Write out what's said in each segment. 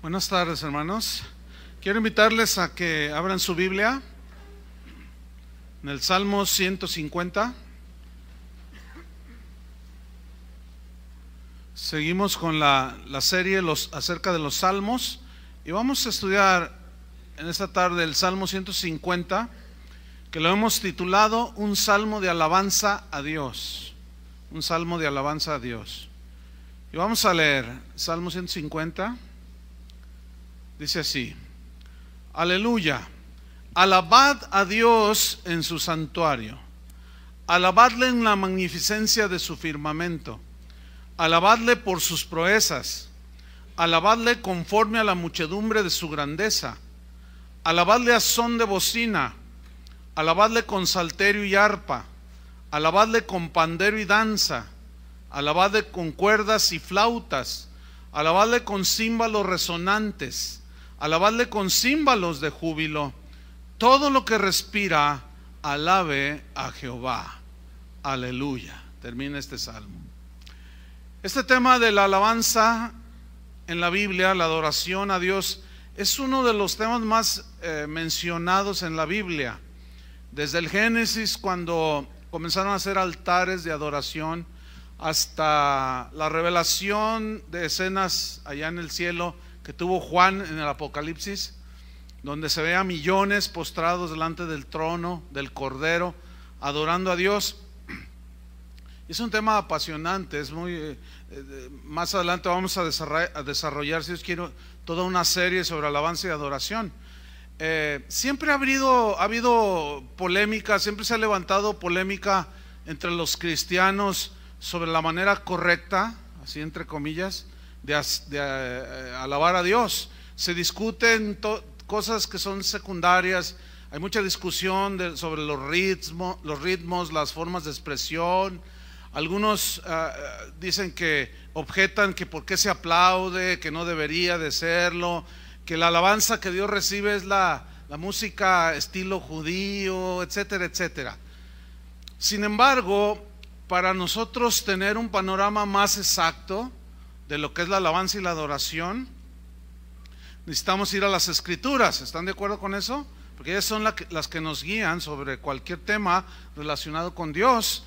Buenas tardes, hermanos. Quiero invitarles a que abran su Biblia en el Salmo 150. Seguimos con la, serie acerca de los salmos y vamos a estudiar en esta tarde el Salmo 150, que lo hemos titulado Un Salmo de Alabanza a Dios. Un Salmo de Alabanza a Dios. Y vamos a leer Salmo 150 Dice así, aleluya, alabad a Dios en su santuario, alabadle en la magnificencia de su firmamento, alabadle por sus proezas, alabadle conforme a la muchedumbre de su grandeza, alabadle a son de bocina, alabadle con salterio y arpa, alabadle con pandero y danza, alabadle con cuerdas y flautas, alabadle con címbalos resonantes, Alabadle con címbalos de júbilo. Todo lo que respira, alabe a Jehová. Aleluya. Termina este salmo. Este tema de la alabanza en la Biblia, la adoración a Dios, es uno de los temas más eh, mencionados en la Biblia. Desde el Génesis, cuando comenzaron a hacer altares de adoración, hasta la revelación de escenas allá en el cielo que tuvo Juan en el Apocalipsis, donde se ve a millones postrados delante del trono, del Cordero, adorando a Dios. Es un tema apasionante, es muy... Eh, eh, más adelante vamos a desarrollar, a desarrollar, si os quiero, toda una serie sobre alabanza y adoración. Eh, siempre ha habido, ha habido polémica, siempre se ha levantado polémica entre los cristianos sobre la manera correcta, así entre comillas, de, eh, alabar a Dios. Se discuten cosas que son secundarias. Hay mucha discusión sobre los, los ritmos, las formas de expresión. Algunos eh, eh, dicen que objetan que por qué se aplaude, que no debería de serlo, que la alabanza que Dios recibe es la, la música estilo judío, etcétera, etcétera. Sin embargo, para nosotros tener un panorama más exacto, de lo que es la alabanza y la adoración, necesitamos ir a las escrituras. ¿Están de acuerdo con eso? Porque ellas son las que nos guían sobre cualquier tema relacionado con Dios.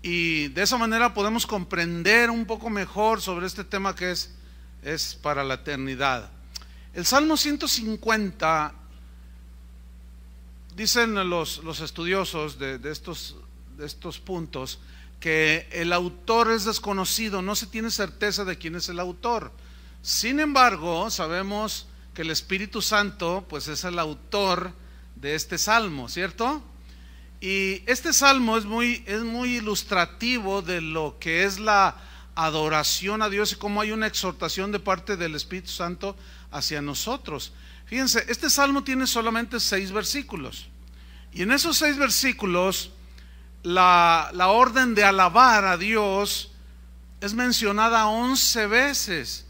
Y de esa manera podemos comprender un poco mejor sobre este tema que es, es para la eternidad. El Salmo 150, dicen los, estudiosos estos, de estos puntos, que el autor es desconocido, no se tiene certeza de quién es el autor. Sin embargo, sabemos que el Espíritu Santo pues es el autor de este salmo, ¿cierto? Y este salmo es muy, es muy ilustrativo de lo que es la adoración a Dios y cómo hay una exhortación de parte del Espíritu Santo hacia nosotros. Fíjense, este salmo tiene solamente seis versículos. Y en esos seis versículos la, orden de alabar a Dios es mencionada 11 veces,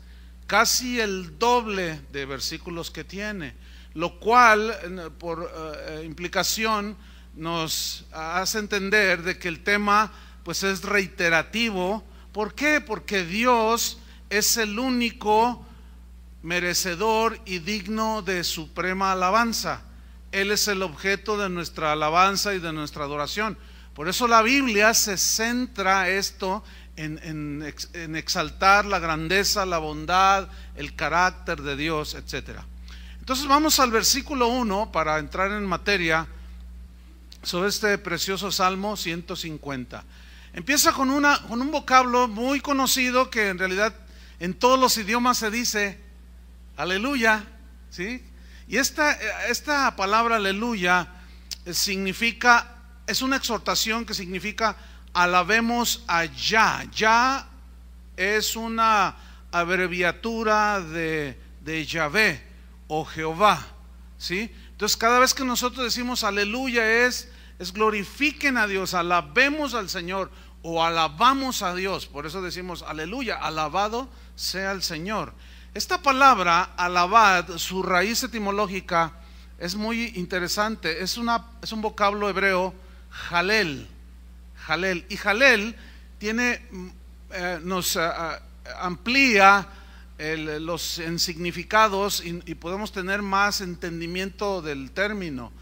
casi el doble de versículos que tiene, lo cual por eh, eh, implicación nos hace entender de que el tema pues es reiterativo. ¿Por qué? Porque Dios es el único merecedor y digno de suprema alabanza. Él es el objeto de nuestra alabanza y de nuestra adoración. Por eso la Biblia se centra esto en, exaltar la grandeza, la bondad, el carácter de Dios, etc. Entonces vamos al versículo 1 para entrar en materia sobre este precioso Salmo 150. Empieza con, una, con un vocablo muy conocido que en realidad en todos los idiomas se dice aleluya, ¿sí? Y esta, esta palabra aleluya eh, significa es una exhortación que significa alabemos allá. Ya es una abreviatura de, de Yahvé o Jehová. ¿sí? Entonces cada vez que nosotros decimos aleluya es, es glorifiquen a Dios, alabemos al Señor o alabamos a Dios. Por eso decimos aleluya, alabado sea el Señor. Esta palabra, alabad, su raíz etimológica es muy interesante. Es, una, es un vocablo hebreo Jalel. Jalel. Y Jalel tiene, mm, eh, nos eh, eh, amplía los en significados y, podemos tener más entendimiento del término.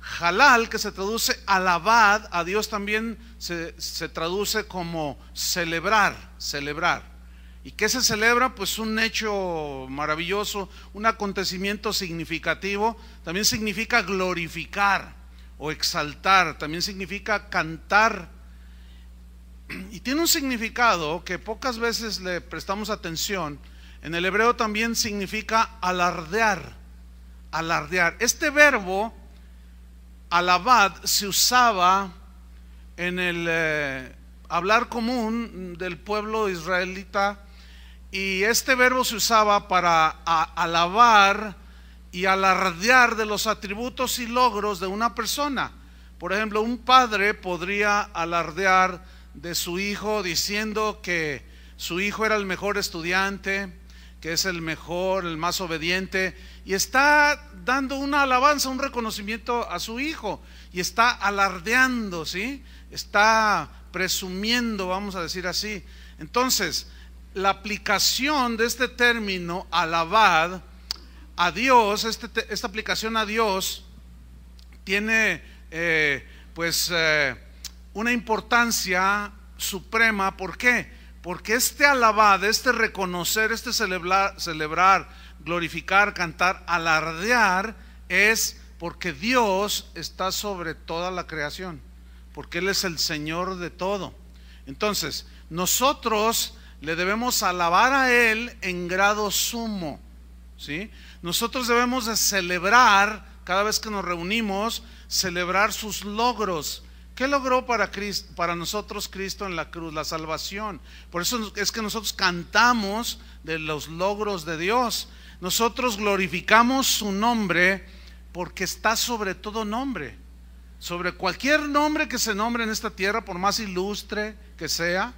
Jalal, que se traduce alabad, a Dios también se, se traduce como celebrar, celebrar. ¿Y qué se celebra? Pues un hecho maravilloso, un acontecimiento significativo, también significa glorificar o exaltar, también significa cantar. Y tiene un significado que pocas veces le prestamos atención. En el hebreo también significa alardear, alardear. Este verbo, alabad, se usaba en el eh, hablar común del pueblo israelita y este verbo se usaba para alabar y alardear de los atributos y logros de una persona. Por ejemplo, un padre podría alardear de su hijo diciendo que su hijo era el mejor estudiante, que es el mejor, el más obediente, y está dando una alabanza, un reconocimiento a su hijo, y está alardeando, ¿sí? Está presumiendo, vamos a decir así. Entonces, la aplicación de este término, alabad, a Dios, este esta aplicación a Dios tiene eh, pues eh, una importancia suprema. ¿Por qué? Porque este alabar, este reconocer, este celebrar, celebrar, glorificar, cantar, alardear, es porque Dios está sobre toda la creación, porque Él es el Señor de todo. Entonces, nosotros le debemos alabar a Él en grado sumo, ¿sí? Nosotros debemos de celebrar, cada vez que nos reunimos, celebrar sus logros. ¿Qué logró para, para nosotros Cristo en la cruz? La salvación. Por eso es que nosotros cantamos de los logros de Dios. Nosotros glorificamos su nombre porque está sobre todo nombre. Sobre cualquier nombre que se nombre en esta tierra, por más ilustre que sea,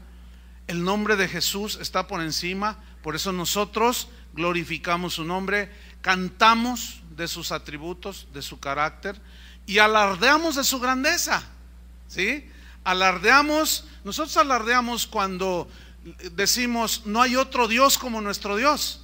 el nombre de Jesús está por encima. Por eso nosotros glorificamos su nombre cantamos de sus atributos, de su carácter y alardeamos de su grandeza. ¿Sí? Alardeamos, nosotros alardeamos cuando decimos, no hay otro Dios como nuestro Dios.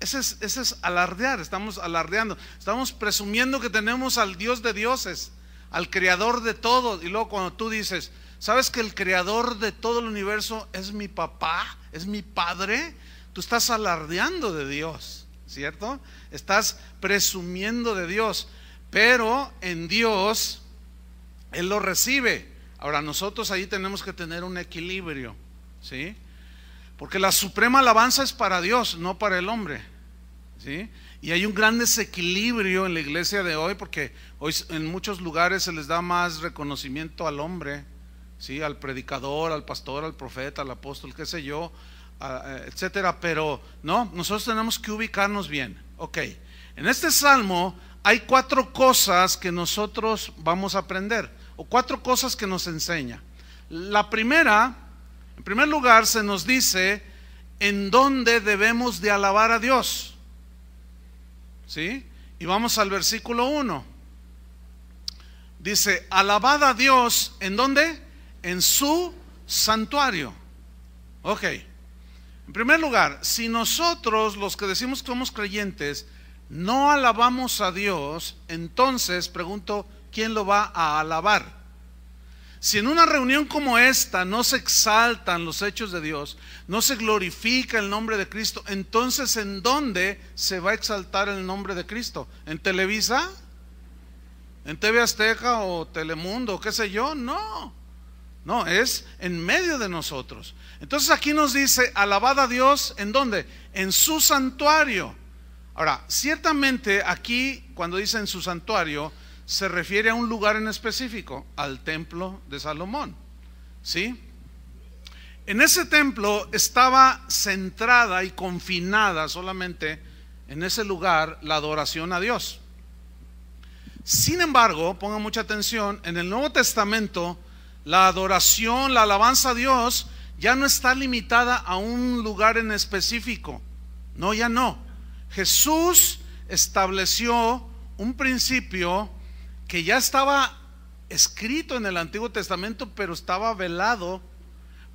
Ese es, alardear, estamos alardeando, estamos presumiendo que tenemos al Dios de dioses, al creador de todo. Y luego cuando tú dices, ¿sabes que el creador de todo el universo es mi papá, es mi padre? Tú estás alardeando de Dios, ¿cierto? estás presumiendo de Dios, pero en Dios Él lo recibe. Ahora nosotros ahí tenemos que tener un equilibrio, ¿sí? Porque la suprema alabanza es para Dios, no para el hombre, ¿sí? Y hay un gran desequilibrio en la iglesia de hoy porque hoy en muchos lugares se les da más reconocimiento al hombre, ¿sí? Al predicador, al pastor, al profeta, al apóstol, qué sé yo, eh, etcétera, pero no, nosotros tenemos que ubicarnos bien. Ok, en este salmo hay cuatro cosas que nosotros vamos a aprender, o cuatro cosas que nos enseña. La primera, en primer lugar, se nos dice en dónde debemos de alabar a Dios. ¿Sí? Y vamos al versículo 1. Dice, alabad a Dios, ¿en dónde? En su santuario. Ok. En primer lugar, si nosotros, los que decimos que somos creyentes, no alabamos a Dios, entonces pregunto, ¿quién lo va a alabar? Si en una reunión como esta no se exaltan los hechos de Dios, no se glorifica el nombre de Cristo, entonces ¿en dónde se va a exaltar el nombre de Cristo? ¿En Televisa? ¿En TV Azteca o Telemundo? ¿Qué sé yo? No. No, es en medio de nosotros. Entonces aquí nos dice, alabad a Dios, ¿en dónde? En su santuario. Ahora, ciertamente aquí, cuando dice en su santuario, se refiere a un lugar en específico, al templo de Salomón. ¿Sí? En ese templo estaba centrada y confinada solamente en ese lugar la adoración a Dios. Sin embargo, pongan mucha atención, en el Nuevo Testamento, la adoración, la alabanza a Dios ya no está limitada a un lugar en específico. No, ya no. Jesús estableció un principio que ya estaba escrito en el Antiguo Testamento, pero estaba velado,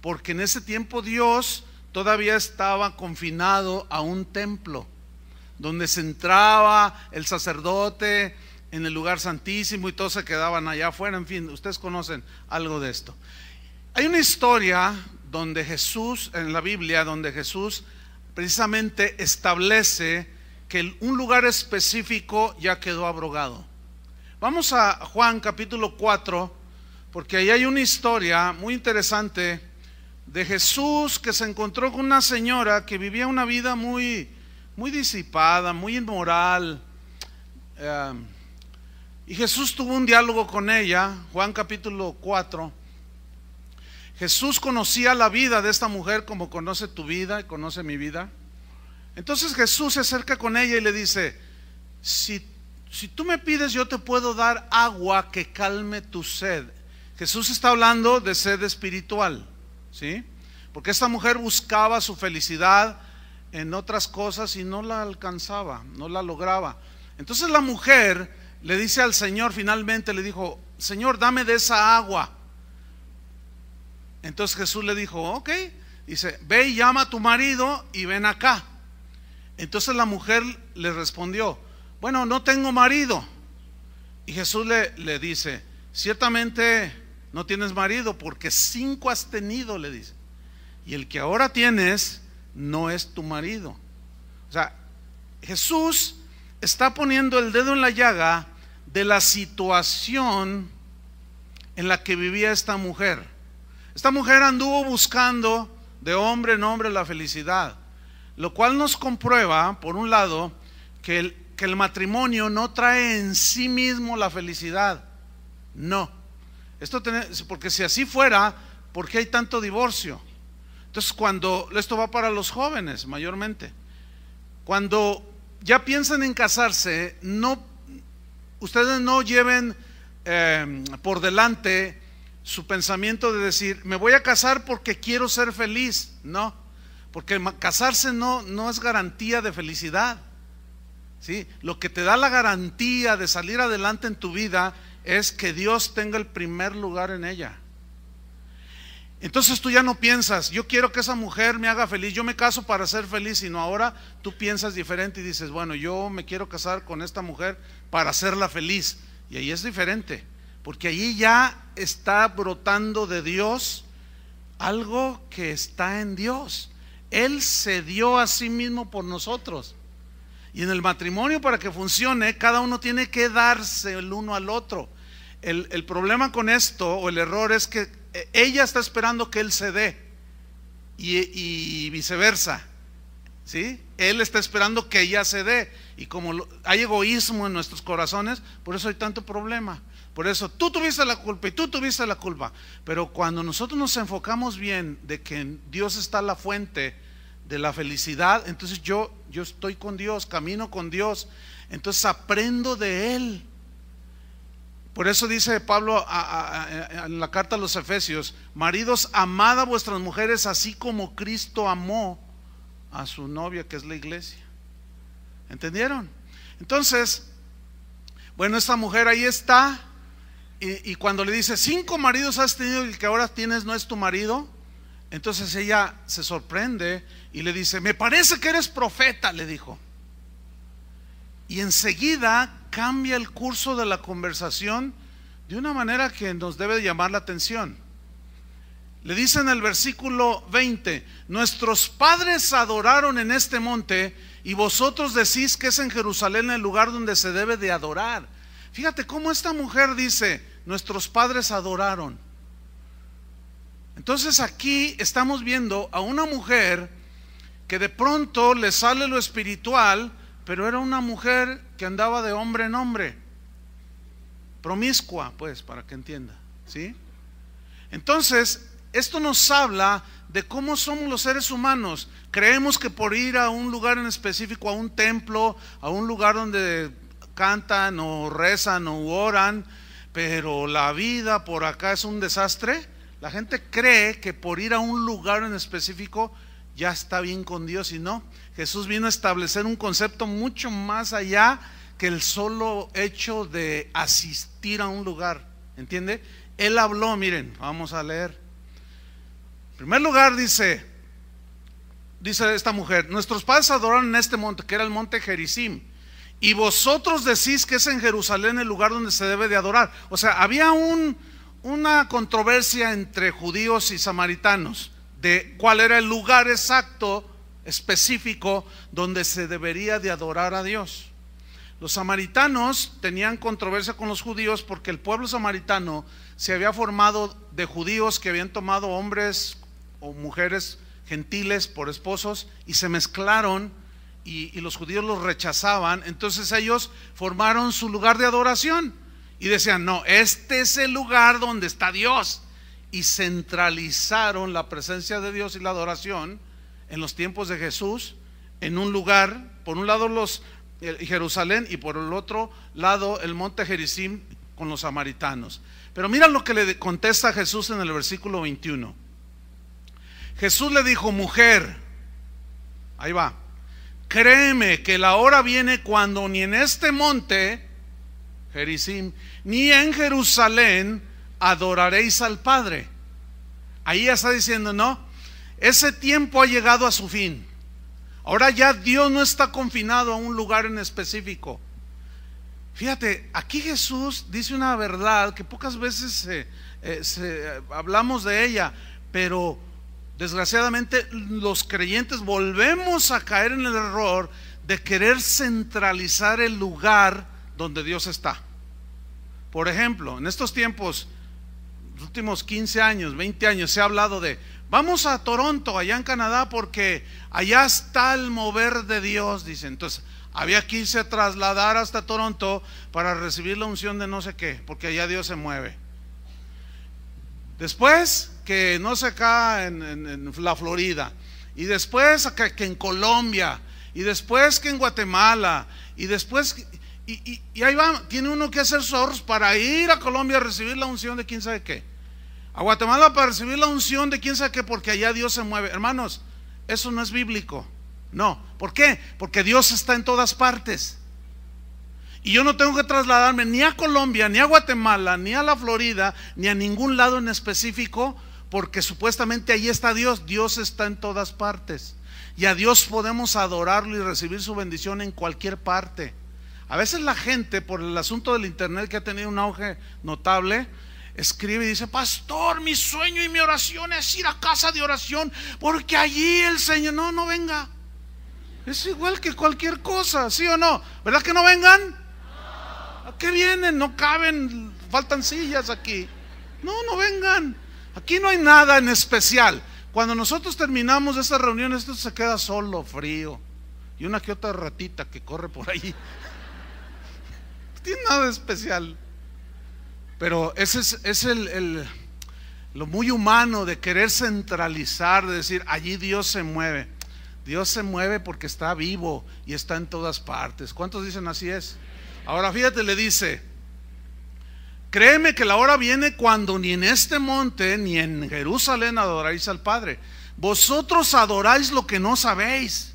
porque en ese tiempo Dios todavía estaba confinado a un templo, donde se entraba el sacerdote, en el lugar santísimo y todos se quedaban allá afuera, en fin, ustedes conocen algo de esto. Hay una historia donde Jesús, en la Biblia, donde Jesús precisamente establece que un lugar específico ya quedó abrogado. Vamos a Juan capítulo 4, porque ahí hay una historia muy interesante de Jesús que se encontró con una señora que vivía una vida muy, muy disipada, muy inmoral. Eh, y Jesús tuvo un diálogo con ella, Juan capítulo 4. Jesús conocía la vida de esta mujer como conoce tu vida y conoce mi vida. Entonces Jesús se acerca con ella y le dice, si, si tú me pides yo te puedo dar agua que calme tu sed. Jesús está hablando de sed espiritual, ¿sí? Porque esta mujer buscaba su felicidad en otras cosas y no la alcanzaba, no la lograba. Entonces la mujer le dice al Señor finalmente, le dijo, Señor, dame de esa agua. Entonces Jesús le dijo, ok, dice, ve y llama a tu marido y ven acá. Entonces la mujer le respondió, bueno, no tengo marido. Y Jesús le, le dice, ciertamente no tienes marido porque cinco has tenido, le dice. Y el que ahora tienes no es tu marido. O sea, Jesús está poniendo el dedo en la llaga de la situación en la que vivía esta mujer. Esta mujer anduvo buscando de hombre en hombre la felicidad, lo cual nos comprueba, por un lado, que el, que el matrimonio no trae en sí mismo la felicidad. No. Esto tiene, porque si así fuera, ¿por qué hay tanto divorcio? Entonces, cuando esto va para los jóvenes mayormente, cuando ya piensan en casarse, no Ustedes no lleven em, por delante su pensamiento de decir, me voy a casar porque quiero ser feliz. No, porque casarse no, no es garantía de felicidad. ¿sí? Lo que te da la garantía de salir adelante en tu vida es que Dios tenga el primer lugar en ella. Entonces tú ya no piensas, yo quiero que esa mujer me haga feliz, yo me caso para ser feliz, sino ahora tú piensas diferente y dices, bueno, yo me quiero casar con esta mujer para hacerla feliz. Y ahí es diferente, porque allí ya está brotando de Dios algo que está en Dios. Él se dio a sí mismo por nosotros. Y en el matrimonio, para que funcione, cada uno tiene que darse el uno al otro. El, el problema con esto, o el error, es que eh, ella está esperando que él se dé y, viceversa. ¿Sí? Él está esperando que ella se dé. Y como hay egoísmo en nuestros corazones, por eso hay tanto problema. Por eso tú tuviste la culpa y tú tuviste la culpa. Pero cuando nosotros nos enfocamos bien de que Dios está la fuente de la felicidad, entonces yo, yo estoy con Dios, camino con Dios, entonces aprendo de Él. Por eso dice Pablo en la carta a los Efesios, maridos, amad a vuestras mujeres así como Cristo amó a su novia, que es la iglesia. ¿Entendieron? Entonces, bueno, esta mujer ahí está, y, y cuando le dice, cinco maridos has tenido y el que ahora tienes no es tu marido, entonces ella se sorprende y le dice, me parece que eres profeta, le dijo. Y enseguida cambia el curso de la conversación de una manera que nos debe llamar la atención. Le dice en el versículo 20, nuestros padres adoraron en este monte y vosotros decís que es en Jerusalén el lugar donde se debe de adorar. Fíjate cómo esta mujer dice, nuestros padres adoraron. Entonces aquí estamos viendo a una mujer que de pronto le sale lo espiritual, pero era una mujer que andaba de hombre en hombre, promiscua, pues, para que entienda, ¿sí? Entonces, esto nos habla de cómo somos los seres humanos. Creemos que por ir a un lugar en específico, a un templo, a un lugar donde cantan o rezan o oran, pero la vida por acá es un desastre. La gente cree que por ir a un lugar en específico ya está bien con Dios y no. Jesús vino a establecer un concepto mucho más allá que el solo hecho de asistir a un lugar. ¿Entiende? Él habló, miren, vamos a leer. En primer lugar dice, dice esta mujer, nuestros padres adoraron en este monte, que era el monte Gerizim, y vosotros decís que es en Jerusalén el lugar donde se debe de adorar. O sea, había un, una controversia entre judíos y samaritanos de cuál era el lugar exacto específico donde se debería de adorar a Dios. Los samaritanos tenían controversia con los judíos porque el pueblo samaritano se había formado de judíos que habían tomado hombres o mujeres gentiles por esposos y se mezclaron y, y los judíos los rechazaban. Entonces ellos formaron su lugar de adoración y decían, no, este es el lugar donde está Dios. Y centralizaron la presencia de Dios y la adoración en los tiempos de Jesús en un lugar, por un lado Jerusalén y por el otro lado el monte Jericim con los samaritanos. Pero mira lo que le contesta Jesús en el versículo 21. Jesús le dijo, mujer, ahí va, créeme que la hora viene cuando ni en este monte, Jericim, ni en Jerusalén adoraréis al Padre. Ahí está diciendo, no, ese tiempo ha llegado a su fin. Ahora ya Dios no está confinado a un lugar en específico. Fíjate, aquí Jesús dice una verdad que pocas veces se, eh, eh, hablamos de ella, pero desgraciadamente los creyentes volvemos a caer en el error de querer centralizar el lugar donde Dios está. Por ejemplo, en estos tiempos, los últimos 15 años, 20 años, se ha hablado de Vamos a Toronto, allá en Canadá, porque allá está el mover de Dios, dice. Entonces, había que irse a trasladar hasta Toronto para recibir la unción de no sé qué, porque allá Dios se mueve. Después, que no sé acá en, la Florida. Y después que, en Colombia. Y después que en Guatemala. Y después... Y, y ahí va, tiene uno que hacer SORS para ir a Colombia a recibir la unción de quién sabe qué a Guatemala para recibir la unción de quién sabe qué, porque allá Dios se mueve. Hermanos, eso no es bíblico. No, ¿por qué? Porque Dios está en todas partes. Y yo no tengo que trasladarme ni a Colombia, ni a Guatemala, ni a la Florida, ni a ningún lado en específico, porque supuestamente ahí está Dios. Dios está en todas partes. Y a Dios podemos adorarlo y recibir su bendición en cualquier parte. A veces la gente, por el asunto del Internet que ha tenido un auge notable, escribe y dice, pastor, mi sueño y mi oración es ir a casa de oración, porque allí el Señor, no, no venga. Es igual que cualquier cosa, ¿sí o no? ¿Verdad que no vengan? ¿A qué vienen? No caben, faltan sillas aquí. No, no vengan. Aquí no hay nada en especial. Cuando nosotros terminamos esta reunión, esto se queda solo, frío. Y una que otra ratita que corre por ahí. No tiene nada especial. Pero ese es, el, lo muy humano de querer centralizar, de decir, allí Dios se mueve. Dios se mueve porque está vivo y está en todas partes. ¿Cuántos dicen así es? Ahora fíjate, le dice, créeme que la hora viene cuando ni en este monte ni en Jerusalén adoráis al Padre. Vosotros adoráis lo que no sabéis.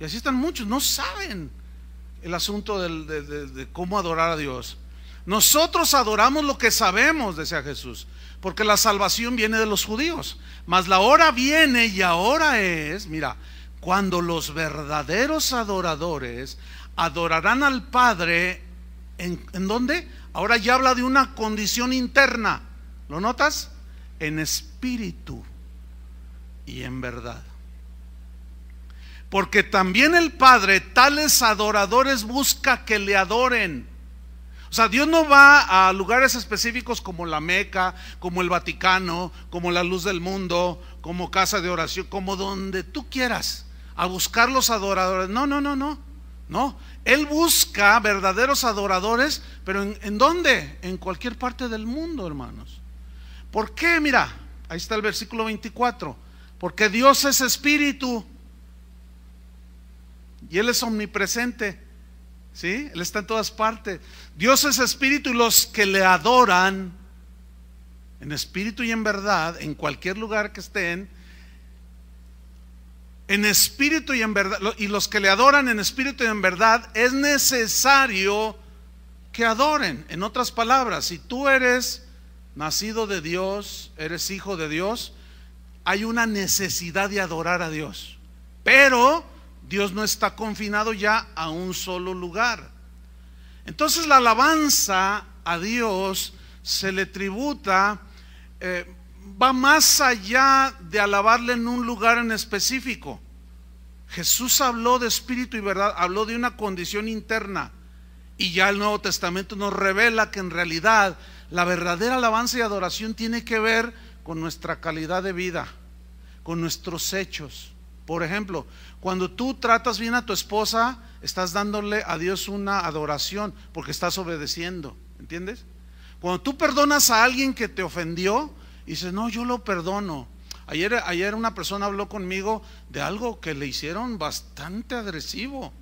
Y así están muchos, no saben el asunto de cómo adorar a Dios. Nosotros adoramos lo que sabemos, decía Jesús, porque la salvación viene de los judíos. Mas la hora viene y ahora es, mira, cuando los verdaderos adoradores adorarán al Padre, ¿en, ¿en dónde? Ahora ya habla de una condición interna. ¿Lo notas? En espíritu y en verdad. Porque también el Padre tales adoradores busca que le adoren. O sea, Dios no va a lugares específicos como la Meca, como el Vaticano, como la luz del mundo, como casa de oración, como donde tú quieras, a buscar los adoradores. No, no, no, no. No, Él busca verdaderos adoradores, pero ¿en, ¿en dónde? En cualquier parte del mundo, hermanos. ¿Por qué? Mira, ahí está el versículo 24. Porque Dios es espíritu y Él es omnipresente. ¿Sí? Él está en todas partes. Dios es espíritu y los que le adoran en espíritu y en verdad, en cualquier lugar que estén, en espíritu y en verdad, y los que le adoran en espíritu y en verdad, es necesario que adoren. En otras palabras, si tú eres nacido de Dios, eres hijo de Dios, hay una necesidad de adorar a Dios. Pero Dios no está confinado ya a un solo lugar. Entonces la alabanza a Dios se le tributa, eh, va más allá de alabarle en un lugar en específico. Jesús habló de espíritu y verdad, habló de una condición interna. Y ya el Nuevo Testamento nos revela que en realidad la verdadera alabanza y adoración tiene que ver con nuestra calidad de vida, con nuestros hechos por ejemplo, cuando tú tratas bien a tu esposa, estás dándole a Dios una adoración porque estás obedeciendo, ¿entiendes? Cuando tú perdonas a alguien que te ofendió, y dices, no, yo lo perdono. Ayer, ayer una persona habló conmigo de algo que le hicieron bastante agresivo.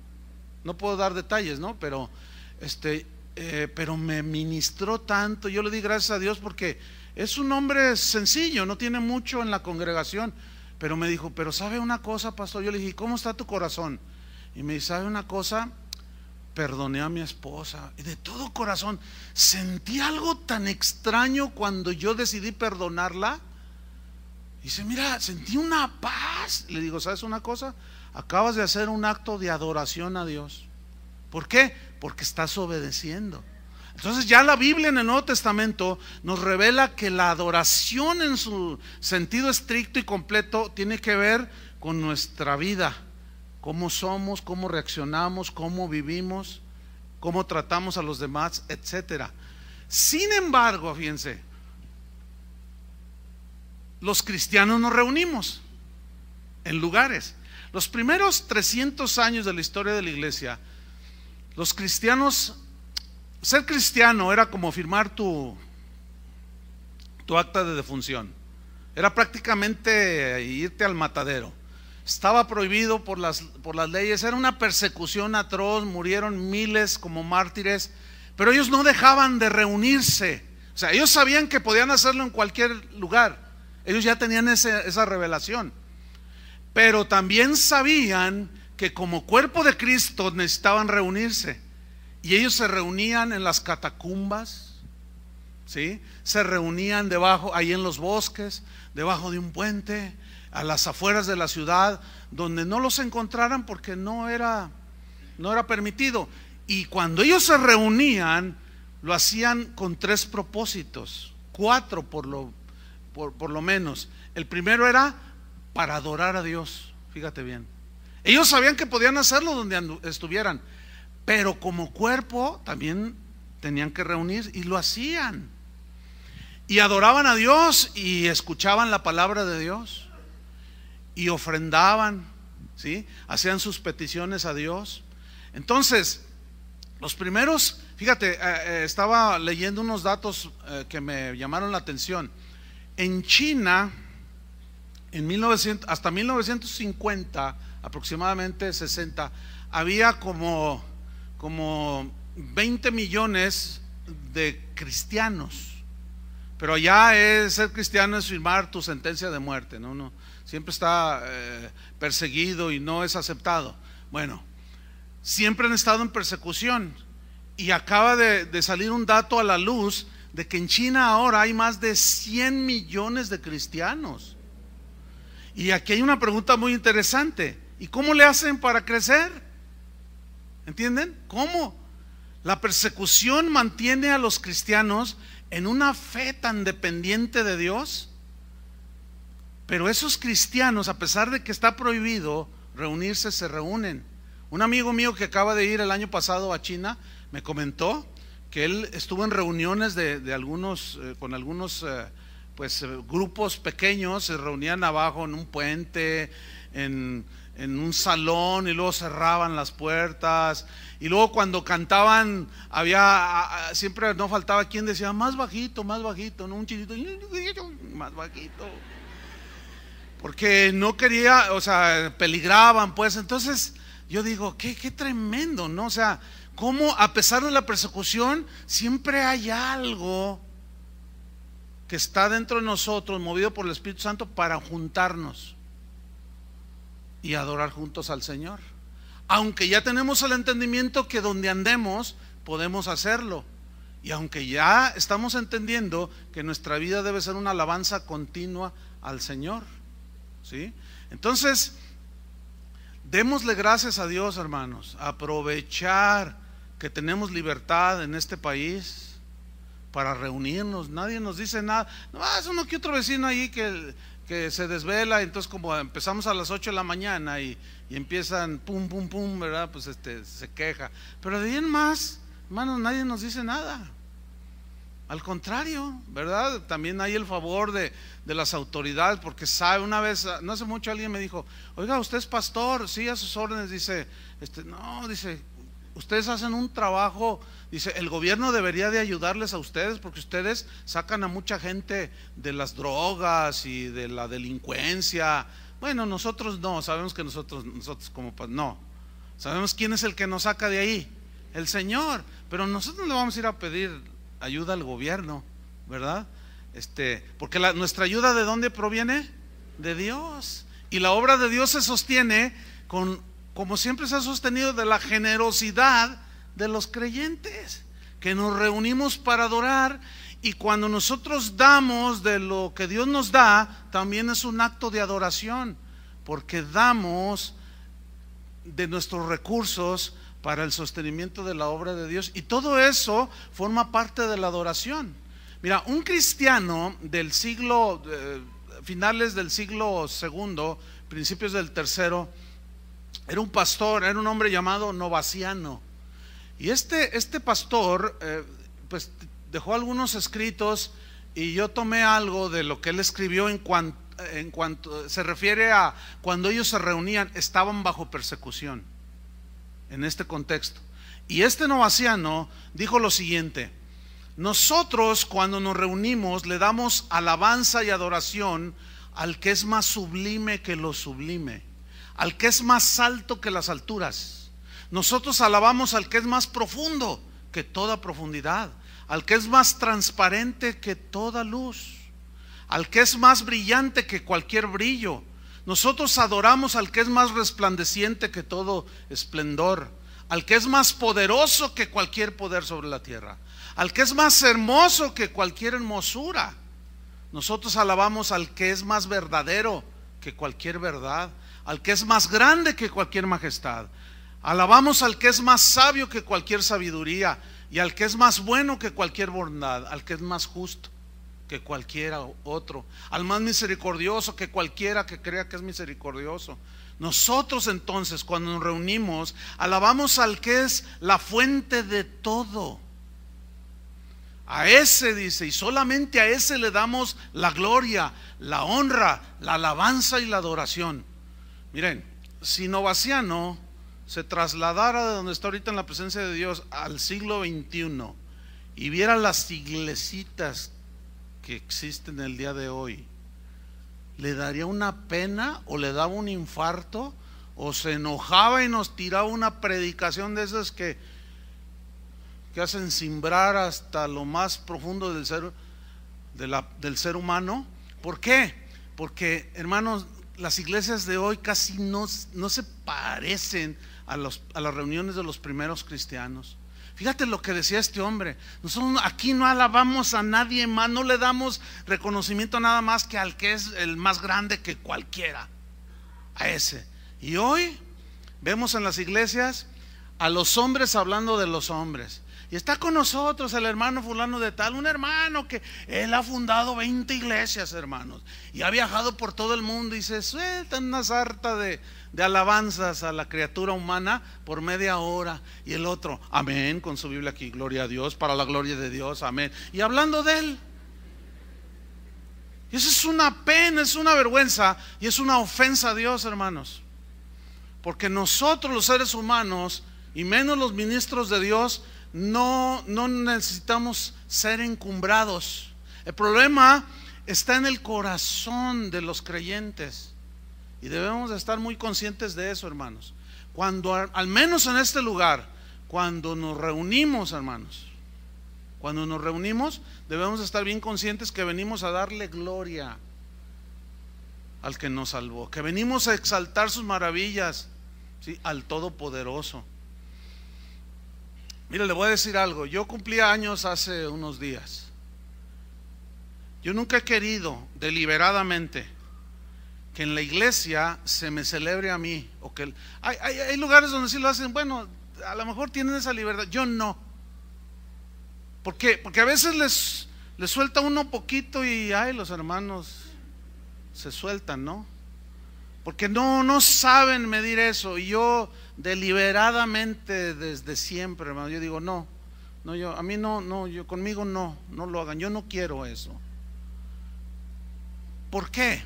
No puedo dar detalles, ¿no? Pero, este, eh, pero me ministró tanto. Yo le di gracias a Dios porque es un hombre sencillo, no tiene mucho en la congregación pero me dijo, pero ¿sabe una cosa, pastor? Yo le dije, ¿cómo está tu corazón? Y me dice, ¿sabe una cosa? Perdoné a mi esposa. Y de todo corazón, sentí algo tan extraño cuando yo decidí perdonarla. Y dice, mira, sentí una paz. Le digo, ¿sabes una cosa? Acabas de hacer un acto de adoración a Dios. ¿Por qué? Porque estás obedeciendo. Entonces ya la Biblia en el Nuevo Testamento nos revela que la adoración en su sentido estricto y completo tiene que ver con nuestra vida, cómo somos, cómo reaccionamos, cómo vivimos, cómo tratamos a los demás, etcétera. Sin embargo, fíjense, los cristianos nos reunimos en lugares. Los primeros 300 años de la historia de la iglesia, los cristianos ser cristiano era como firmar tu, tu acta de defunción. Era prácticamente irte al matadero. Estaba prohibido por las, por las leyes, era una persecución atroz, murieron miles como mártires, pero ellos no dejaban de reunirse. O sea, ellos sabían que podían hacerlo en cualquier lugar. Ellos ya tenían ese, esa revelación. Pero también sabían que como cuerpo de Cristo necesitaban reunirse. Y ellos se reunían en las catacumbas, ¿sí? Se reunían debajo, ahí en los bosques, debajo de un puente, a las afueras de la ciudad, donde no los encontraran porque no era, no era permitido. Y cuando ellos se reunían, lo hacían con tres propósitos, cuatro por lo, por, por lo menos. El primero era para adorar a Dios, fíjate bien. Ellos sabían que podían hacerlo donde estuvieran, pero como cuerpo también tenían que reunir y lo hacían. Y adoraban a Dios y escuchaban la palabra de Dios y ofrendaban, ¿sí? Hacían sus peticiones a Dios. Entonces, los primeros, fíjate, eh, eh, estaba leyendo unos datos eh, que me llamaron la atención. En China, en 1900, hasta 1950, aproximadamente 60, había como como 20 millones de cristianos. Pero allá es ser cristiano es firmar tu sentencia de muerte, ¿no? no, siempre está eh, perseguido y no es aceptado. Bueno, siempre han estado en persecución y acaba de, de salir un dato a la luz de que en China ahora hay más de 100 millones de cristianos. Y aquí hay una pregunta muy interesante. ¿Y cómo le hacen para crecer? ¿Entienden? ¿Cómo? La persecución mantiene a los cristianos en una fe tan dependiente de Dios. Pero esos cristianos, a pesar de que está prohibido reunirse, se reúnen. Un amigo mío que acaba de ir el año pasado a China me comentó que él estuvo en reuniones de, algunos, eh, con algunos eh, pues, eh, grupos pequeños, se reunían abajo en un puente, en, en un salón y luego cerraban las puertas. Y luego cuando cantaban, había, siempre no faltaba quien decía, más bajito, más bajito, ¿no? Un chiquito, más bajito. Porque no quería, o sea, peligraban, pues. Entonces yo digo, que qué tremendo, ¿no? O sea, como a pesar de la persecución, siempre hay algo que está dentro de nosotros, movido por el Espíritu Santo, para juntarnos y adorar juntos al Señor. Aunque ya tenemos el entendimiento que donde andemos podemos hacerlo. Y aunque ya estamos entendiendo que nuestra vida debe ser una alabanza continua al Señor. ¿Sí? Entonces, démosle gracias a Dios, hermanos. Aprovechar que tenemos libertad en este país para reunirnos. Nadie nos dice nada. No, es uno que otro vecino ahí que que se desvela, entonces como empezamos a las 8 de la mañana y, empiezan pum, pum, pum, ¿verdad? Pues este, se queja. Pero de bien más, hermanos, nadie nos dice nada. Al contrario, ¿verdad? También hay el favor de, las autoridades, porque sabe, una vez, no hace mucho alguien me dijo, oiga, usted es pastor, sí, a sus órdenes, dice, este, no, dice, ustedes hacen un trabajo Dice, el gobierno debería de ayudarles a ustedes porque ustedes sacan a mucha gente de las drogas y de la delincuencia. Bueno, nosotros no, sabemos que nosotros, nosotros como no. Sabemos quién es el que nos saca de ahí, el Señor. Pero nosotros no le vamos a ir a pedir ayuda al gobierno, ¿verdad? Este, porque nuestra ayuda de dónde proviene? De Dios. Y la obra de Dios se sostiene con, como siempre se ha sostenido, de la generosidad de los creyentes, que nos reunimos para adorar y cuando nosotros damos de lo que Dios nos da, también es un acto de adoración, porque damos de nuestros recursos para el sostenimiento de la obra de Dios. Y todo eso forma parte de la adoración. Mira, un cristiano del siglo, eh, finales del siglo segundo, principios del tercero, era un pastor, era un hombre llamado Novaciano. Y este, este pastor, eh, pues dejó algunos escritos y yo tomé algo de lo que él escribió en cuanto, en cuanto se refiere a cuando ellos se reunían, estaban bajo persecución en este contexto. Y este novaciano dijo lo siguiente, nosotros cuando nos reunimos le damos alabanza y adoración al que es más sublime que lo sublime, al que es más alto que las alturas nosotros alabamos al que es más profundo que toda profundidad, al que es más transparente que toda luz, al que es más brillante que cualquier brillo. Nosotros adoramos al que es más resplandeciente que todo esplendor, al que es más poderoso que cualquier poder sobre la tierra, al que es más hermoso que cualquier hermosura. Nosotros alabamos al que es más verdadero que cualquier verdad, al que es más grande que cualquier majestad. Alabamos al que es más sabio que cualquier sabiduría y al que es más bueno que cualquier bondad, al que es más justo que cualquiera otro, al más misericordioso que cualquiera que crea que es misericordioso. Nosotros entonces cuando nos reunimos, alabamos al que es la fuente de todo. A ese dice, y solamente a ese le damos la gloria, la honra, la alabanza y la adoración. Miren, si no vacía no se trasladara de donde está ahorita en la presencia de Dios al siglo XXI y viera las iglesitas que existen el día de hoy, ¿le daría una pena o le daba un infarto o se enojaba y nos tiraba una predicación de esas que, que hacen simbrar hasta lo más profundo del ser, del ser humano? ¿Por qué? Porque, hermanos, las iglesias de hoy casi no, no se parecen a, las reuniones de los primeros cristianos. Fíjate lo que decía este hombre. Nosotros aquí no alabamos a nadie más, no le damos reconocimiento nada más que al que es el más grande que cualquiera. A ese. Y hoy vemos en las iglesias a los hombres hablando de los hombres, y está con nosotros el hermano fulano de tal, un hermano que él ha fundado 20 iglesias, hermanos, y ha viajado por todo el mundo y se suelta una sarta de, de alabanzas a la criatura humana por media hora. Y el otro, amén, con su Biblia aquí, gloria a Dios, para la gloria de Dios, amén. Y hablando de él. eso es una pena, es una vergüenza y es una ofensa a Dios, hermanos. Porque nosotros los seres humanos, y menos los ministros de Dios, no, necesitamos ser encumbrados. El problema está en el corazón de los creyentes. Y debemos estar muy conscientes de eso, hermanos. Cuando, al menos en este lugar, cuando nos reunimos, hermanos, cuando nos reunimos, debemos estar bien conscientes que venimos a darle gloria al que nos salvó, que venimos a exaltar sus maravillas, ¿sí? al Todopoderoso. Mire, le voy a decir algo. Yo cumplía años hace unos días. Yo nunca he querido deliberadamente que en la iglesia se me celebre a mí. O que hay, lugares donde sí lo hacen. Bueno, a lo mejor tienen esa libertad. Yo no. ¿Por Porque a veces les, suelta uno poquito y ay, los hermanos se sueltan, ¿no? Porque no, no saben medir eso. Y yo deliberadamente desde siempre, hermano. Yo digo, no, no, yo, a mí no, no, yo conmigo no, no lo hagan, yo no quiero eso. ¿Por qué?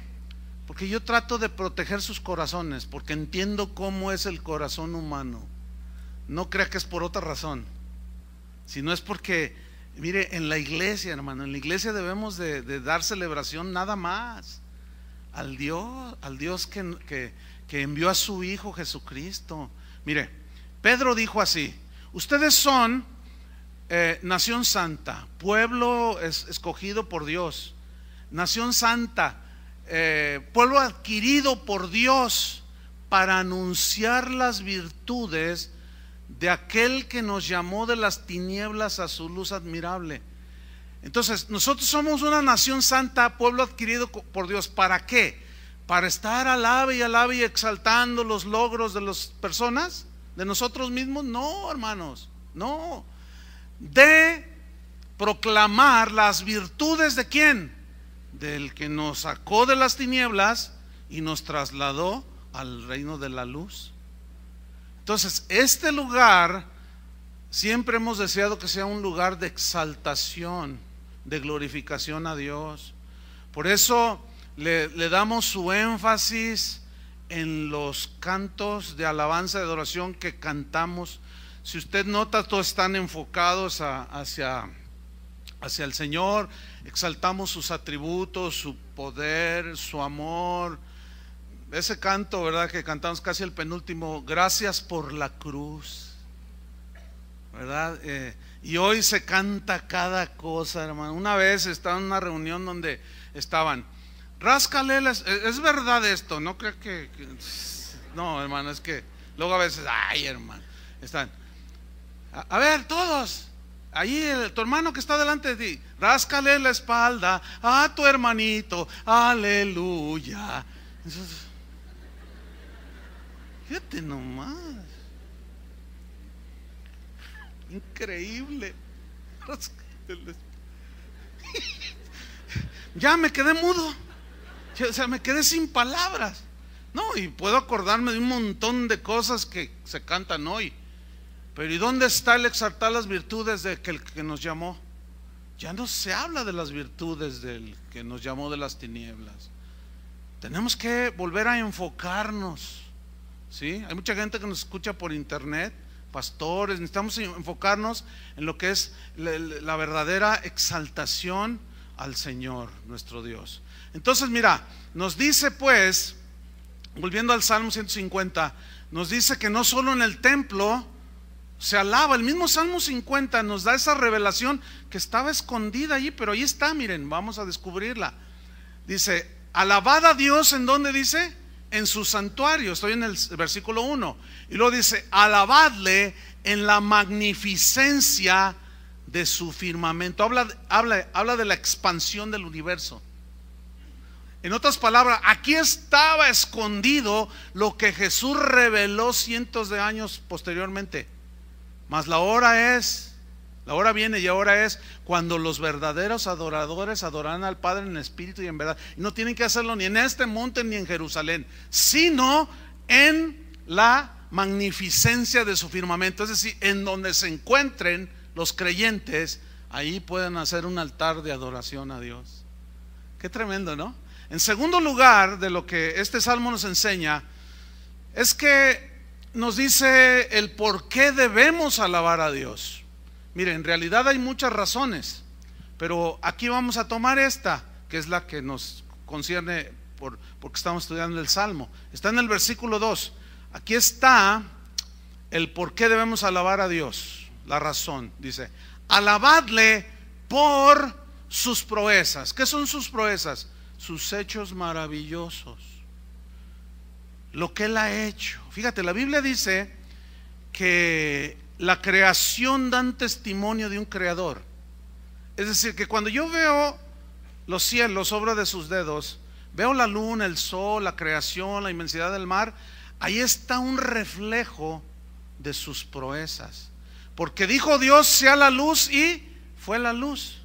Porque yo trato de proteger sus corazones, porque entiendo cómo es el corazón humano. No crea que es por otra razón, si no es porque, mire, en la iglesia, hermano, en la iglesia debemos de, dar celebración nada más al Dios, al Dios que, que envió a su Hijo Jesucristo. Mire, Pedro dijo así, ustedes son eh, nación santa, pueblo escogido por Dios, nación santa, eh, pueblo adquirido por Dios para anunciar las virtudes de aquel que nos llamó de las tinieblas a su luz admirable. Entonces, nosotros somos una nación santa, pueblo adquirido por Dios. ¿Para qué? para estar alabe y alabe y exaltando los logros de las personas, de nosotros mismos, no, hermanos, no. De proclamar las virtudes de quién? Del que nos sacó de las tinieblas y nos trasladó al reino de la luz. Entonces, este lugar siempre hemos deseado que sea un lugar de exaltación, de glorificación a Dios. Por eso le, damos su énfasis en los cantos de alabanza de adoración que cantamos. Si usted nota, todos están enfocados hacia, hacia el Señor, exaltamos sus atributos, su poder, su amor. Ese canto, ¿verdad? Que cantamos casi el penúltimo, gracias por la cruz, ¿verdad? Eh, y hoy se canta cada cosa, hermano. Una vez estaba en una reunión donde estaban Ráscale, eh, es verdad esto, no creo que, No, hermano, es que luego a veces, ay, hermano, están. A, ver, todos, ahí tu hermano que está delante de ti, ráscale la espalda a tu hermanito, aleluya. fíjate nomás. Increíble. Ráscale ya me quedé mudo o sea, me quedé sin palabras. No, y puedo acordarme de un montón de cosas que se cantan hoy. Pero ¿y dónde está el exaltar las virtudes de aquel que nos llamó? Ya no se habla de las virtudes del que nos llamó de las tinieblas. Tenemos que volver a enfocarnos. ¿sí? Hay mucha gente que nos escucha por internet, pastores, necesitamos enfocarnos en lo que es la verdadera exaltación al Señor, nuestro Dios. Entonces, mira, nos dice pues, volviendo al Salmo 150, nos dice que no solo en el templo se alaba, el mismo Salmo 50 nos da esa revelación que estaba escondida allí, pero ahí está, miren, vamos a descubrirla. Dice, alabad a Dios en donde dice, en su santuario, estoy en el versículo 1, y luego dice, alabadle en la magnificencia de su firmamento. Habla, habla, habla de la expansión del universo. En otras palabras, aquí estaba escondido lo que Jesús reveló cientos de años posteriormente. Mas la hora es, la hora viene y ahora es cuando los verdaderos adoradores adorarán al Padre en espíritu y en verdad. Y no tienen que hacerlo ni en este monte ni en Jerusalén, sino en la magnificencia de su firmamento. Es decir, en donde se encuentren los creyentes, ahí pueden hacer un altar de adoración a Dios. Qué tremendo, ¿no? En segundo lugar, de lo que este salmo nos enseña, es que nos dice el por qué debemos alabar a Dios. Mire, en realidad hay muchas razones, pero aquí vamos a tomar esta, que es la que nos concierne por, porque estamos estudiando el Salmo. Está en el versículo 2. Aquí está el por qué debemos alabar a Dios. La razón, dice, alabadle por sus proezas. ¿Qué son sus proezas? sus hechos maravillosos, lo que Él ha hecho. Fíjate, la Biblia dice que la creación dan testimonio de un creador. Es decir, que cuando yo veo los cielos, obra de sus dedos, veo la luna, el sol, la creación, la inmensidad del mar, ahí está un reflejo de sus proezas. Porque dijo Dios, sea la luz y fue la luz.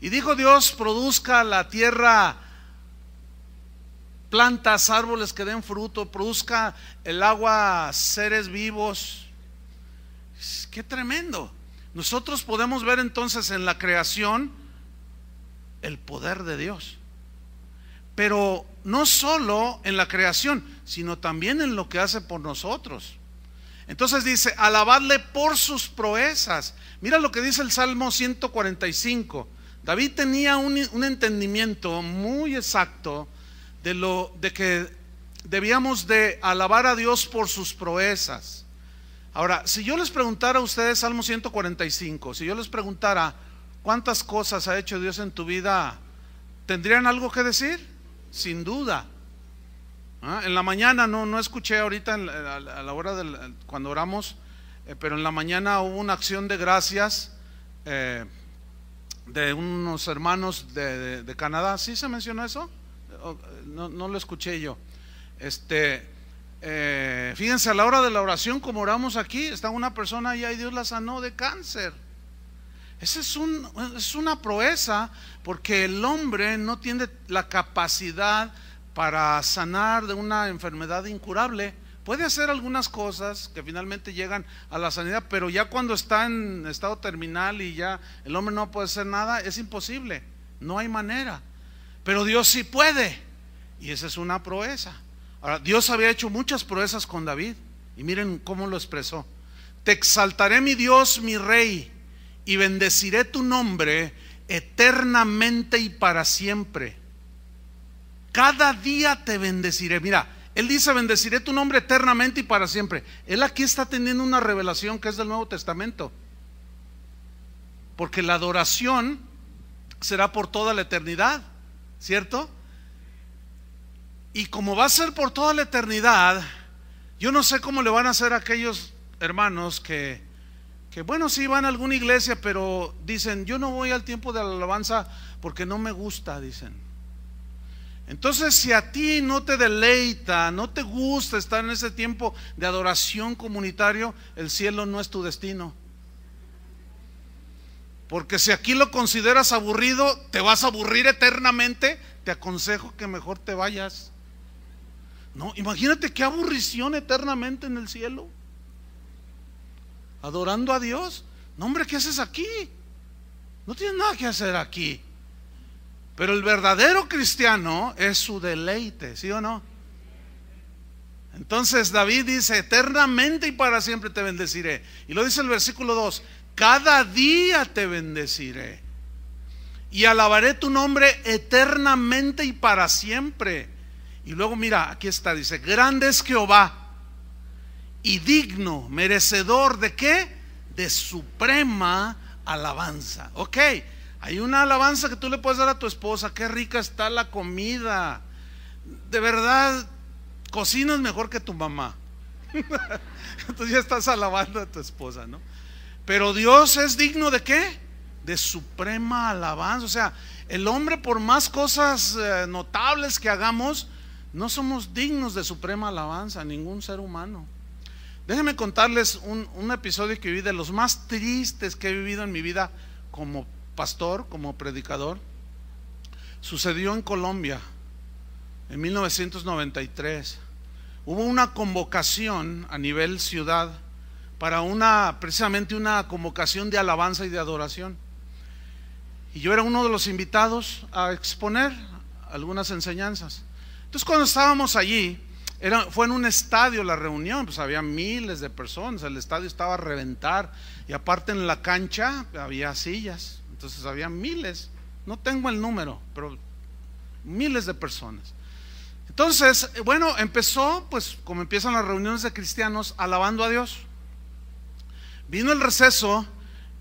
Y dijo Dios, produzca la tierra plantas, árboles que den fruto, produzca el agua seres vivos. Qué tremendo. Nosotros podemos ver entonces en la creación el poder de Dios. Pero no solo en la creación, sino también en lo que hace por nosotros. Entonces dice, alabadle por sus proezas. Mira lo que dice el Salmo 145. David tenía un, un entendimiento muy exacto de lo de que debíamos de alabar a Dios por sus proezas. Ahora, si yo les preguntara a ustedes Salmo 145, si yo les preguntara cuántas cosas ha hecho Dios en tu vida, ¿tendrían algo que decir? Sin duda. ¿Ah? En la mañana no no escuché ahorita a la hora de cuando oramos, eh, pero en la mañana hubo una acción de gracias eh, de unos hermanos de, de Canadá. ¿Sí se mencionó eso? no, lo escuché yo. Este, eh, fíjense, a la hora de la oración, como oramos aquí, está una persona y y Dios la sanó de cáncer. Esa es, un, es una proeza porque el hombre no tiene la capacidad para sanar de una enfermedad incurable. Puede hacer algunas cosas que finalmente llegan a la sanidad, pero ya cuando está en estado terminal y ya el hombre no puede hacer nada, es imposible. No hay manera. Pero Dios sí puede. Y esa es una proeza. Ahora, Dios había hecho muchas proezas con David. Y miren cómo lo expresó. Te exaltaré mi Dios, mi rey, y bendeciré tu nombre eternamente y para siempre. Cada día te bendeciré. Mira, él dice, bendeciré tu nombre eternamente y para siempre. Él aquí está teniendo una revelación que es del Nuevo Testamento. Porque la adoración será por toda la eternidad. ¿cierto? Y como va a ser por toda la eternidad, yo no sé cómo le van a hacer aquellos hermanos que, que bueno, sí van a alguna iglesia, pero dicen, yo no voy al tiempo de la alabanza porque no me gusta, dicen. Entonces, si a ti no te deleita, no te gusta estar en ese tiempo de adoración comunitario, el cielo no es tu destino. Porque si aquí lo consideras aburrido, te vas a aburrir eternamente. Te aconsejo que mejor te vayas. No, imagínate qué aburrición eternamente en el cielo. Adorando a Dios. No, hombre, ¿qué haces aquí? No tienes nada que hacer aquí. Pero el verdadero cristiano es su deleite, ¿sí o no? Entonces David dice, eternamente y para siempre te bendeciré. Y lo dice el versículo 2, cada día te bendeciré. Y alabaré tu nombre eternamente y para siempre. Y luego mira, aquí está, dice, grande es Jehová y digno, merecedor de qué? De suprema alabanza. Ok, hay una alabanza que tú le puedes dar a tu esposa, qué rica está la comida. De verdad, cocinas mejor que tu mamá. Entonces ya estás alabando a tu esposa, ¿no? Pero Dios es digno de qué? De suprema alabanza. O sea, el hombre por más cosas eh, notables que hagamos, no somos dignos de suprema alabanza, ningún ser humano. Déjenme contarles un, un, episodio que viví de los más tristes que he vivido en mi vida como pastor, como predicador. Sucedió en Colombia en 1993. Hubo una convocación a nivel ciudad para una, precisamente una convocación de alabanza y de adoración. Y yo era uno de los invitados a exponer algunas enseñanzas. Entonces cuando estábamos allí, era, fue en un estadio la reunión, pues había miles de personas, el estadio estaba a reventar y aparte en la cancha había sillas, entonces había miles, no tengo el número, pero miles de personas. Entonces, eh, bueno, empezó pues como empiezan las reuniones de cristianos, alabando a Dios. Vino el receso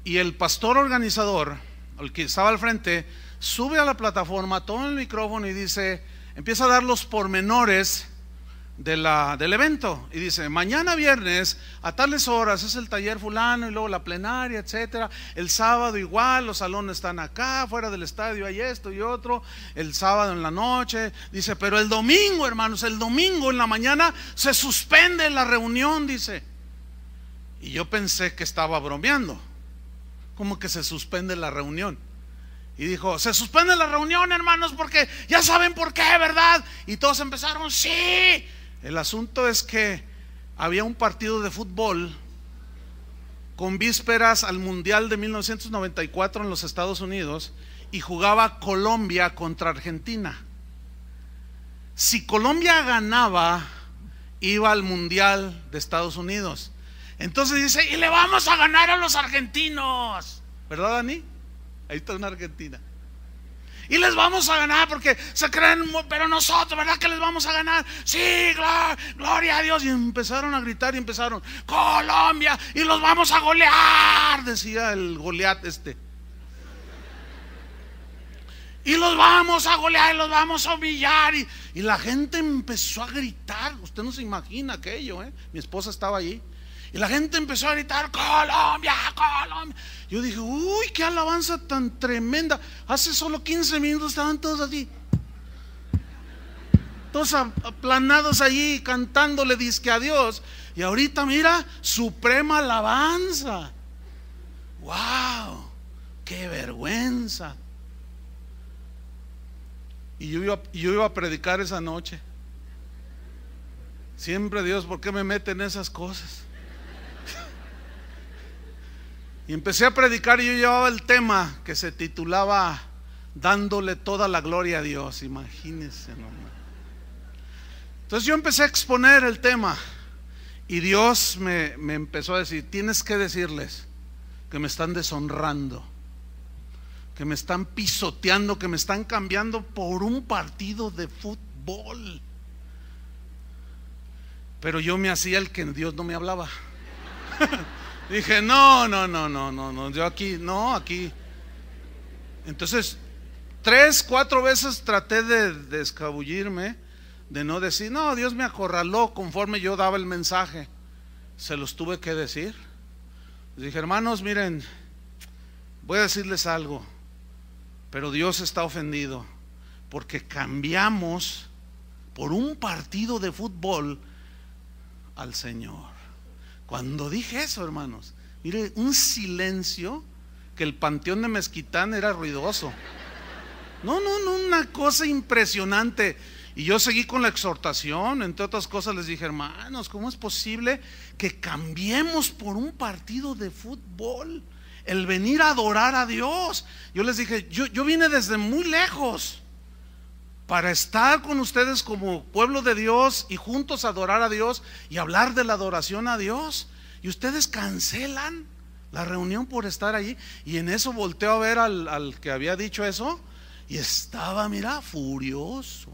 y el pastor organizador, el que estaba al frente, sube a la plataforma, toma el micrófono y dice, empieza a dar los pormenores de la, del evento y dice, mañana viernes a tales horas es el taller fulano y luego la plenaria, etcétera. El sábado igual, los salones están acá, fuera del estadio hay esto y otro. El sábado en la noche, dice, pero el domingo, hermanos, el domingo en la mañana se suspende la reunión, dice. Y yo pensé que estaba bromeando. Como que se suspende la reunión. Y dijo, se suspende la reunión, hermanos, porque ya saben por qué, ¿verdad? Y todos empezaron, sí. El asunto es que había un partido de fútbol con vísperas al Mundial de 1994 en los Estados Unidos y jugaba Colombia contra Argentina. Si Colombia ganaba, iba al Mundial de Estados Unidos. Entonces dice, y le vamos a ganar a los argentinos. ¿Verdad, Dani? Ahí está una argentina. Y les vamos a ganar porque se creen, pero nosotros, ¿verdad que les vamos a ganar? Sí, gloria, a Dios. Y empezaron a gritar y empezaron, Colombia, y los vamos a golear, decía el goleat este. Y los vamos a golear y los vamos a humillar. Y, y la gente empezó a gritar. Usted no se imagina aquello, ¿eh? Mi esposa estaba allí. Y la gente empezó a gritar, Colombia, Colombia. Yo dije, uy, qué alabanza tan tremenda. Hace solo 15 minutos estaban todos así. Todos aplanados allí cantándole disque a Dios. Y ahorita mira, suprema alabanza. ¡Wow! ¡Qué vergüenza! Y yo iba, a predicar esa noche. Siempre Dios, ¿por qué me meten esas cosas? Y empecé a predicar y yo llevaba el tema que se titulaba Dándole toda la gloria a Dios, imagínense Entonces yo empecé a exponer el tema y Dios me, me empezó a decir, tienes que decirles que me están deshonrando, que me están pisoteando, que me están cambiando por un partido de fútbol. Pero yo me hacía el que Dios no me hablaba. Dije, no, no, no, no, no, no, yo aquí, no, aquí. Entonces, tres, cuatro veces traté de, escabullirme, de no decir, no, Dios me acorraló conforme yo daba el mensaje. Se los tuve que decir. dije, hermanos, miren, voy a decirles algo, pero Dios está ofendido porque cambiamos por un partido de fútbol al Señor. Cuando dije eso, hermanos, mire, un silencio que el panteón de Mezquitán era ruidoso. No, no, no, una cosa impresionante. Y yo seguí con la exhortación, entre otras cosas les dije, hermanos, ¿cómo es posible que cambiemos por un partido de fútbol? El venir a adorar a Dios. Yo les dije, yo, yo vine desde muy lejos para estar con ustedes como pueblo de Dios y juntos adorar a Dios y hablar de la adoración a Dios. Y ustedes cancelan la reunión por estar allí. Y en eso volteo a ver al, que había dicho eso y estaba, mira, furioso.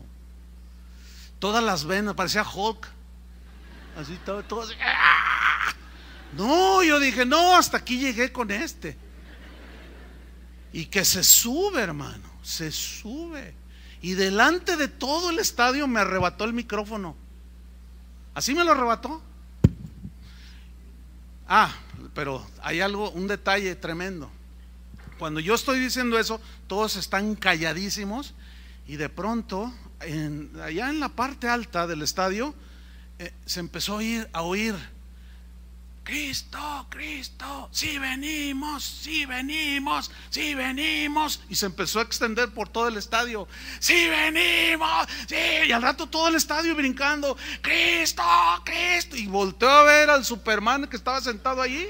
Todas las venas, parecía Hulk. Así estaba todo. Así. ¡ah! No, yo dije, no, hasta aquí llegué con este. Y que se sube, hermano, se sube. Y delante de todo el estadio me arrebató el micrófono. Así me lo arrebató. Ah, pero hay algo, un detalle tremendo. Cuando yo estoy diciendo eso, todos están calladísimos y de pronto, en, allá en la parte alta del estadio, eh, se empezó a a oír Cristo, Cristo, si sí venimos, si sí venimos, si sí venimos. Y se empezó a extender por todo el estadio. Si venimos, sí. Y al rato todo el estadio brincando, Cristo, Cristo. Y volteó a ver al Superman que estaba sentado allí.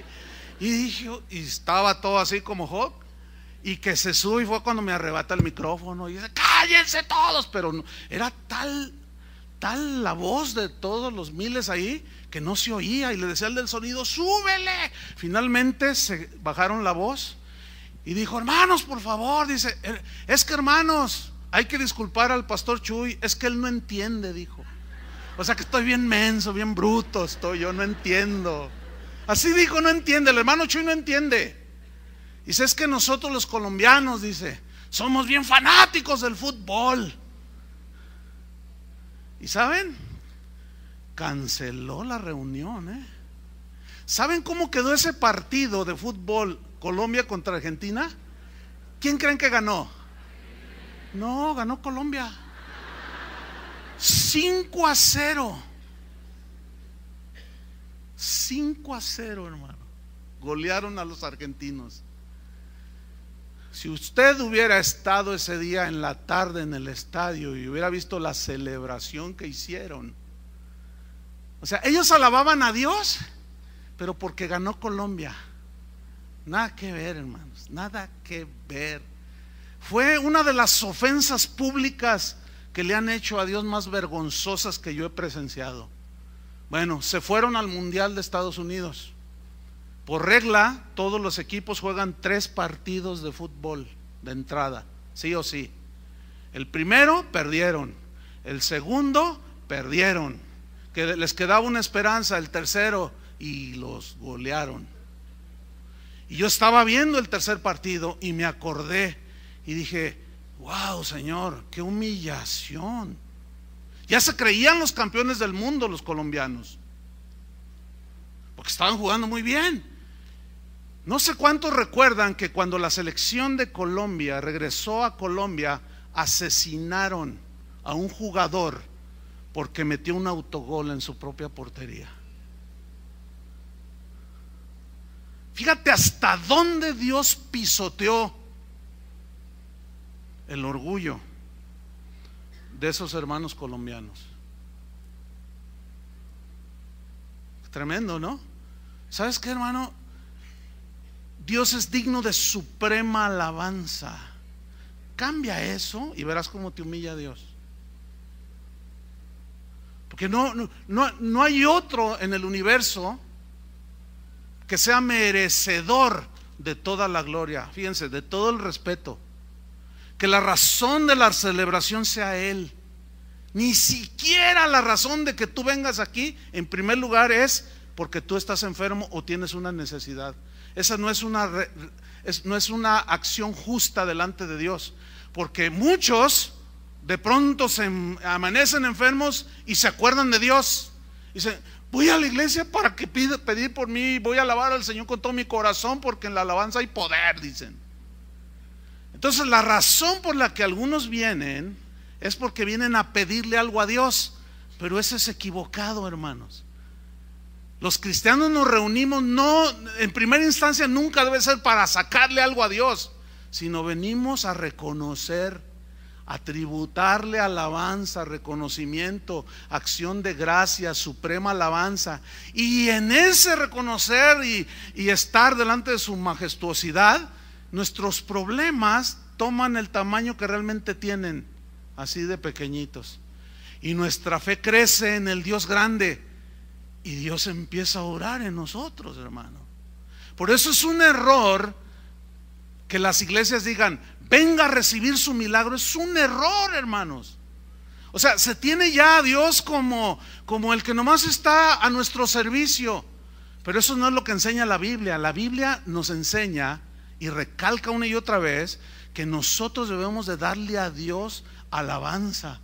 Y dijo y estaba todo así como Hulk. Y que se subió y fue cuando me arrebata el micrófono. Y dice, cállense todos. Pero no, era tal, tal la voz de todos los miles ahí que no se oía y le decía al del sonido, súbele. Finalmente se bajaron la voz y dijo, hermanos, por favor, dice, er, es que hermanos, hay que disculpar al pastor Chuy, es que él no entiende, dijo. O sea que estoy bien menso, bien bruto, estoy yo, no entiendo. Así dijo, no entiende, el hermano Chuy no entiende. Dice, es que nosotros los colombianos, dice, somos bien fanáticos del fútbol. ¿Y saben? canceló la reunión. ¿eh? ¿Saben cómo quedó ese partido de fútbol Colombia contra Argentina? ¿Quién creen que ganó? No, ganó Colombia. 5 a 0. 5 a 0, hermano. Golearon a los argentinos. Si usted hubiera estado ese día en la tarde en el estadio y hubiera visto la celebración que hicieron, o sea, ellos alababan a Dios, pero porque ganó Colombia. Nada que ver, hermanos, nada que ver. Fue una de las ofensas públicas que le han hecho a Dios más vergonzosas que yo he presenciado. Bueno, se fueron al Mundial de Estados Unidos. Por regla, todos los equipos juegan tres partidos de fútbol de entrada, sí o sí. El primero perdieron, el segundo perdieron, que les quedaba una esperanza, el tercero, y los golearon. Y yo estaba viendo el tercer partido y me acordé y dije, wow, Señor, qué humillación. Ya se creían los campeones del mundo los colombianos, porque estaban jugando muy bien. No sé cuántos recuerdan que cuando la selección de Colombia regresó a Colombia, asesinaron a un jugador porque metió un autogol en su propia portería. Fíjate hasta dónde Dios pisoteó el orgullo de esos hermanos colombianos. Tremendo, ¿no? ¿Sabes qué, hermano? Dios es digno de suprema alabanza. Cambia eso y verás cómo te humilla Dios. Que no, no, no hay otro en el universo que sea merecedor de toda la gloria, fíjense, de todo el respeto. Que la razón de la celebración sea Él. Ni siquiera la razón de que tú vengas aquí, en primer lugar, es porque tú estás enfermo o tienes una necesidad. Esa no es una, no es una acción justa delante de Dios. Porque muchos de pronto se em, amanecen enfermos y se acuerdan de Dios. Dicen, voy a la iglesia para que pedir por mí, voy a alabar al Señor con todo mi corazón porque en la alabanza hay poder, dicen. Entonces la razón por la que algunos vienen es porque vienen a pedirle algo a Dios, pero eso es equivocado, hermanos. Los cristianos nos reunimos no, en primera instancia nunca debe ser para sacarle algo a Dios, sino venimos a reconocer Atributarle alabanza, reconocimiento, acción de gracia, suprema alabanza. Y en ese reconocer y, y estar delante de su majestuosidad, nuestros problemas toman el tamaño que realmente tienen, así de pequeñitos. Y nuestra fe crece en el Dios grande. Y Dios empieza a orar en nosotros, hermano. Por eso es un error que las iglesias digan, venga a recibir su milagro es un error, hermanos. O sea, se tiene ya a Dios como, como el que nomás está a nuestro servicio. Pero eso no es lo que enseña la Biblia. La Biblia nos enseña y recalca una y otra vez que nosotros debemos de darle a Dios alabanza,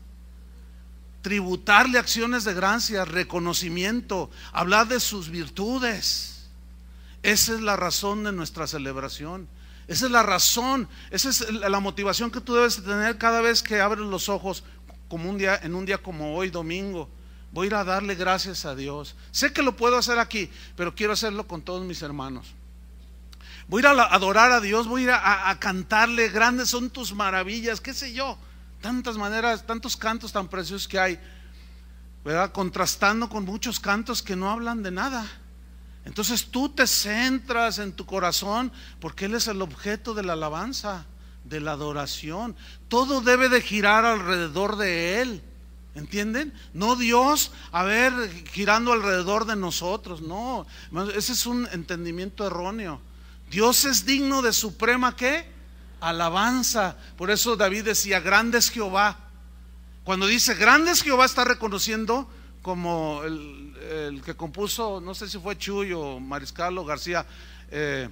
tributarle acciones de gracia, reconocimiento, hablar de sus virtudes. Esa es la razón de nuestra celebración. Esa es la razón, esa es la motivación que tú debes tener cada vez que abres los ojos como un día, en un día como hoy, domingo. Voy a ir a darle gracias a Dios. Sé que lo puedo hacer aquí, pero quiero hacerlo con todos mis hermanos. Voy a ir a adorar a Dios, voy a ir a, cantarle, grandes son tus maravillas, qué sé yo. Tantas maneras, tantos cantos tan preciosos que hay, ¿verdad? Contrastando con muchos cantos que no hablan de nada. Entonces tú te centras en tu corazón porque Él es el objeto de la alabanza, de la adoración. Todo debe de girar alrededor de Él. ¿Entienden? No Dios, a ver, girando alrededor de nosotros. No, ese es un entendimiento erróneo. Dios es digno de suprema qué? Alabanza. Por eso David decía, grande es Jehová. Cuando dice, grande es Jehová, está reconociendo como el, el que compuso, no sé si fue Chuyo, o Mariscal o García, eh,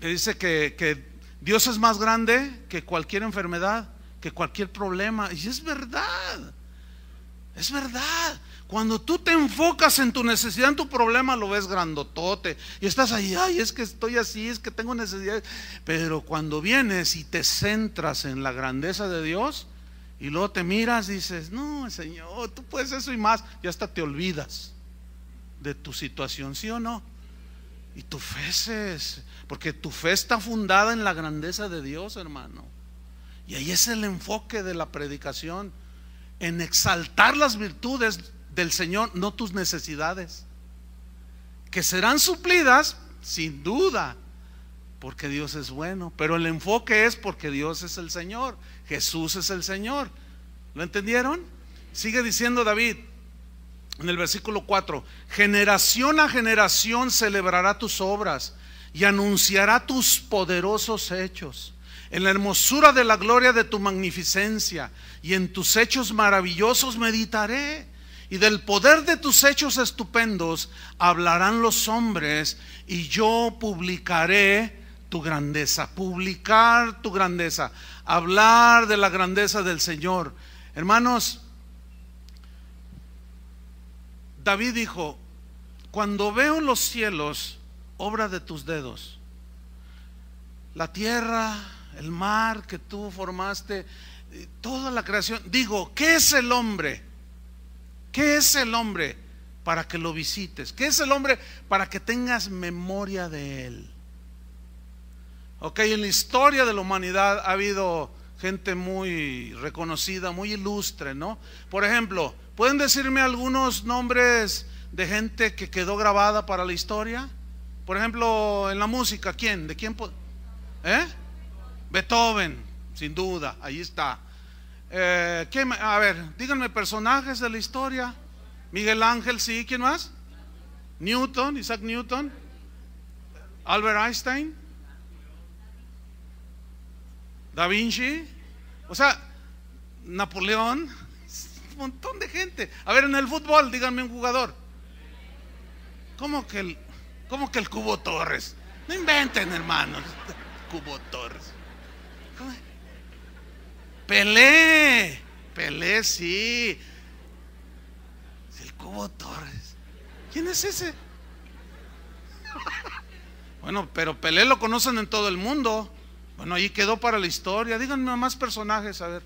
que dice que, que Dios es más grande que cualquier enfermedad, que cualquier problema. Y es verdad, es verdad. Cuando tú te enfocas en tu necesidad, en tu problema, lo ves grandotote. Y estás ahí, ay, es que estoy así, es que tengo necesidad. Pero cuando vienes y te centras en la grandeza de Dios, y luego te miras y dices, no, Señor, tú puedes eso y más. Y hasta te olvidas de tu situación, ¿sí o no? Y tu fe es, porque tu fe está fundada en la grandeza de Dios, hermano. Y ahí es el enfoque de la predicación, en exaltar las virtudes del Señor, no tus necesidades, que serán suplidas sin duda, porque Dios es bueno, pero el enfoque es porque Dios es el Señor. Jesús es el Señor. ¿Lo entendieron? Sigue diciendo David en el versículo 4, generación a generación celebrará tus obras y anunciará tus poderosos hechos. En la hermosura de la gloria de tu magnificencia y en tus hechos maravillosos meditaré. Y del poder de tus hechos estupendos hablarán los hombres y yo publicaré tu grandeza, publicar tu grandeza hablar de la grandeza del Señor. Hermanos, David dijo, cuando veo los cielos, obra de tus dedos, la tierra, el mar que tú formaste, eh, toda la creación, digo, ¿qué es el hombre? ¿Qué es el hombre para que lo visites? ¿Qué es el hombre para que tengas memoria de él? Ok, en la historia de la humanidad ha habido gente muy reconocida, muy ilustre, ¿no? Por ejemplo, ¿pueden decirme algunos nombres de gente que quedó grabada para la historia? Por ejemplo, en la música, ¿quién? ¿De quién? ¿Eh? Beethoven, sin duda, ahí está. Eh, a ver, díganme personajes de la historia. Miguel Ángel, sí, ¿quién más? Newton, Isaac Newton, Albert Einstein. Da Vinci, o sea, Napoleón, un montón de gente. A ver, en el fútbol, díganme un jugador. ¿Cómo que el, cómo que el Cubo Torres? No inventen, hermanos. Cubo Torres. Pelé, Pelé, sí. Es el Cubo Torres. ¿Quién es ese? Bueno, pero Pelé lo conocen en todo el mundo. Bueno, ahí quedó para la historia. Díganme más personajes, a ver.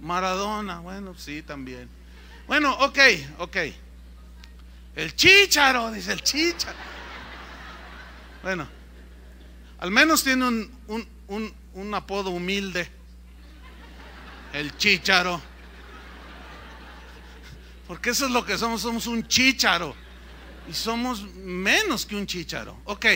Maradona, bueno, sí, también. Bueno, ok, ok. El Chicharo, dice el chícharo. Bueno, al menos tiene un, un, apodo humilde. El Chicharo. Porque eso es lo que somos, somos un Chicharo Y somos menos que un Chicharo. Ok.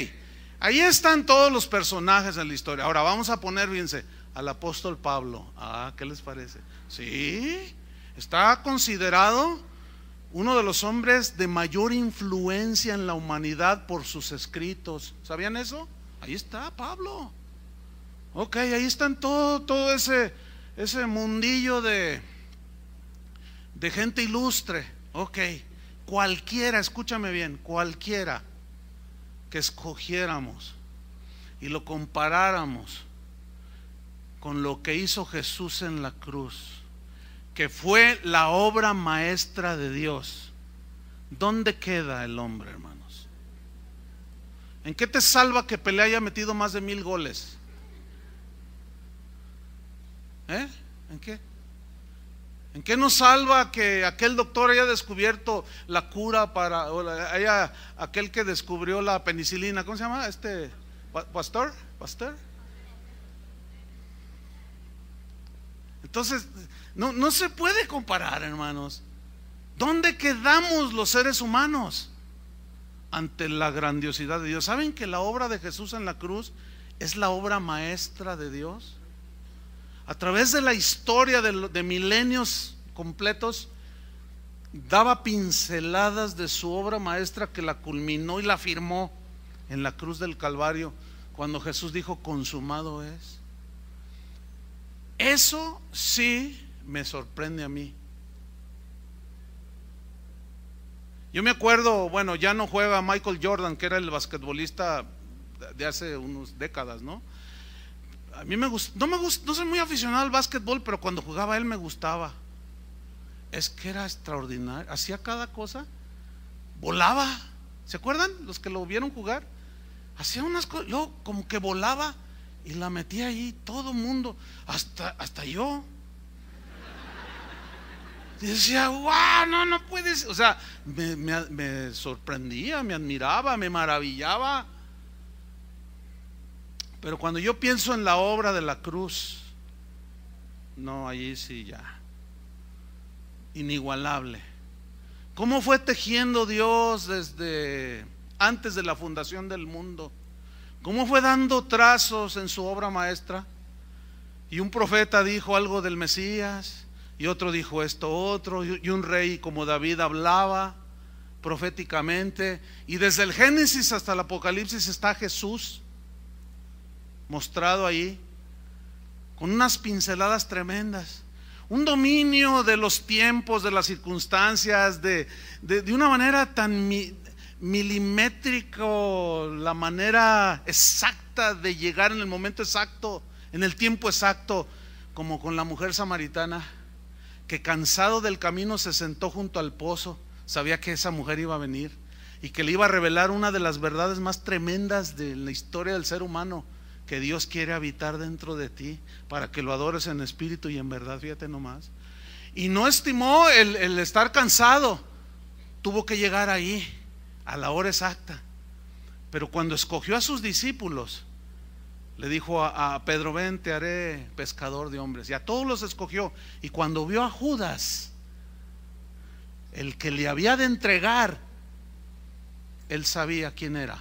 Ahí están todos los personajes en la historia. Ahora vamos a poner, fíjense, al apóstol Pablo. Ah, ¿qué les parece? Sí, está considerado uno de los hombres de mayor influencia en la humanidad por sus escritos. ¿Sabían eso? Ahí está Pablo. Ok, ahí están todo, todo ese, ese mundillo de, de gente ilustre. Ok, cualquiera, escúchame bien, cualquiera que escogiéramos y lo comparáramos con lo que hizo Jesús en la cruz, que fue la obra maestra de Dios, ¿dónde queda el hombre, hermanos? ¿En qué te salva que y haya metido más de mil goles? ¿Eh? ¿En qué? ¿En qué nos salva que aquel doctor haya descubierto la cura para, o haya aquel que descubrió la penicilina, ¿cómo se llama? Este, Pastor, Pastor. Entonces, no, no se puede comparar, hermanos. ¿Dónde quedamos los seres humanos? Ante la grandiosidad de Dios. ¿Saben que la obra de Jesús en la cruz es la obra maestra de Dios? a través de la historia de, milenios completos, daba pinceladas de su obra maestra que la culminó y la firmó en la cruz del Calvario, cuando Jesús dijo, consumado es. Eso sí me sorprende a mí. Yo me acuerdo, bueno, ya no juega Michael Jordan, que era el basquetbolista de hace unas décadas, ¿no? A mí me gusta, no me gusta, no soy muy aficionado al básquetbol, pero cuando jugaba él me gustaba. Es que era extraordinario, hacía cada cosa, volaba. ¿Se acuerdan los que lo vieron jugar? Hacía unas cosas, yo como que volaba y la metía ahí todo el mundo, hasta hasta yo. Y decía, wow, no, no puedes. O sea, me sorprendía, me admiraba, me maravillaba. Pero cuando yo pienso en la obra de la cruz, no, allí sí ya. Inigualable. ¿Cómo fue tejiendo Dios desde antes de la fundación del mundo? ¿Cómo fue dando trazos en su obra maestra? Y un profeta dijo algo del Mesías, y otro dijo esto otro, y un rey como David hablaba proféticamente, y desde el Génesis hasta el Apocalipsis está Jesús mostrado ahí, con unas pinceladas tremendas, un dominio de los tiempos, de las circunstancias, de, una manera tan milimétrica, milimétrico, la manera exacta de llegar en el momento exacto, en el tiempo exacto, como con la mujer samaritana, que cansado del camino se sentó junto al pozo, sabía que esa mujer iba a venir y que le iba a revelar una de las verdades más tremendas de la historia del ser humano, que Dios quiere habitar dentro de ti para que lo adores en espíritu y en verdad, fíjate nomás. Y no estimó el, estar cansado, tuvo que llegar ahí a la hora exacta. Pero cuando escogió a sus discípulos, le dijo a, a, Pedro, ven, te haré pescador de hombres. Y a todos los escogió. Y cuando vio a Judas, el que le había de entregar, él sabía quién era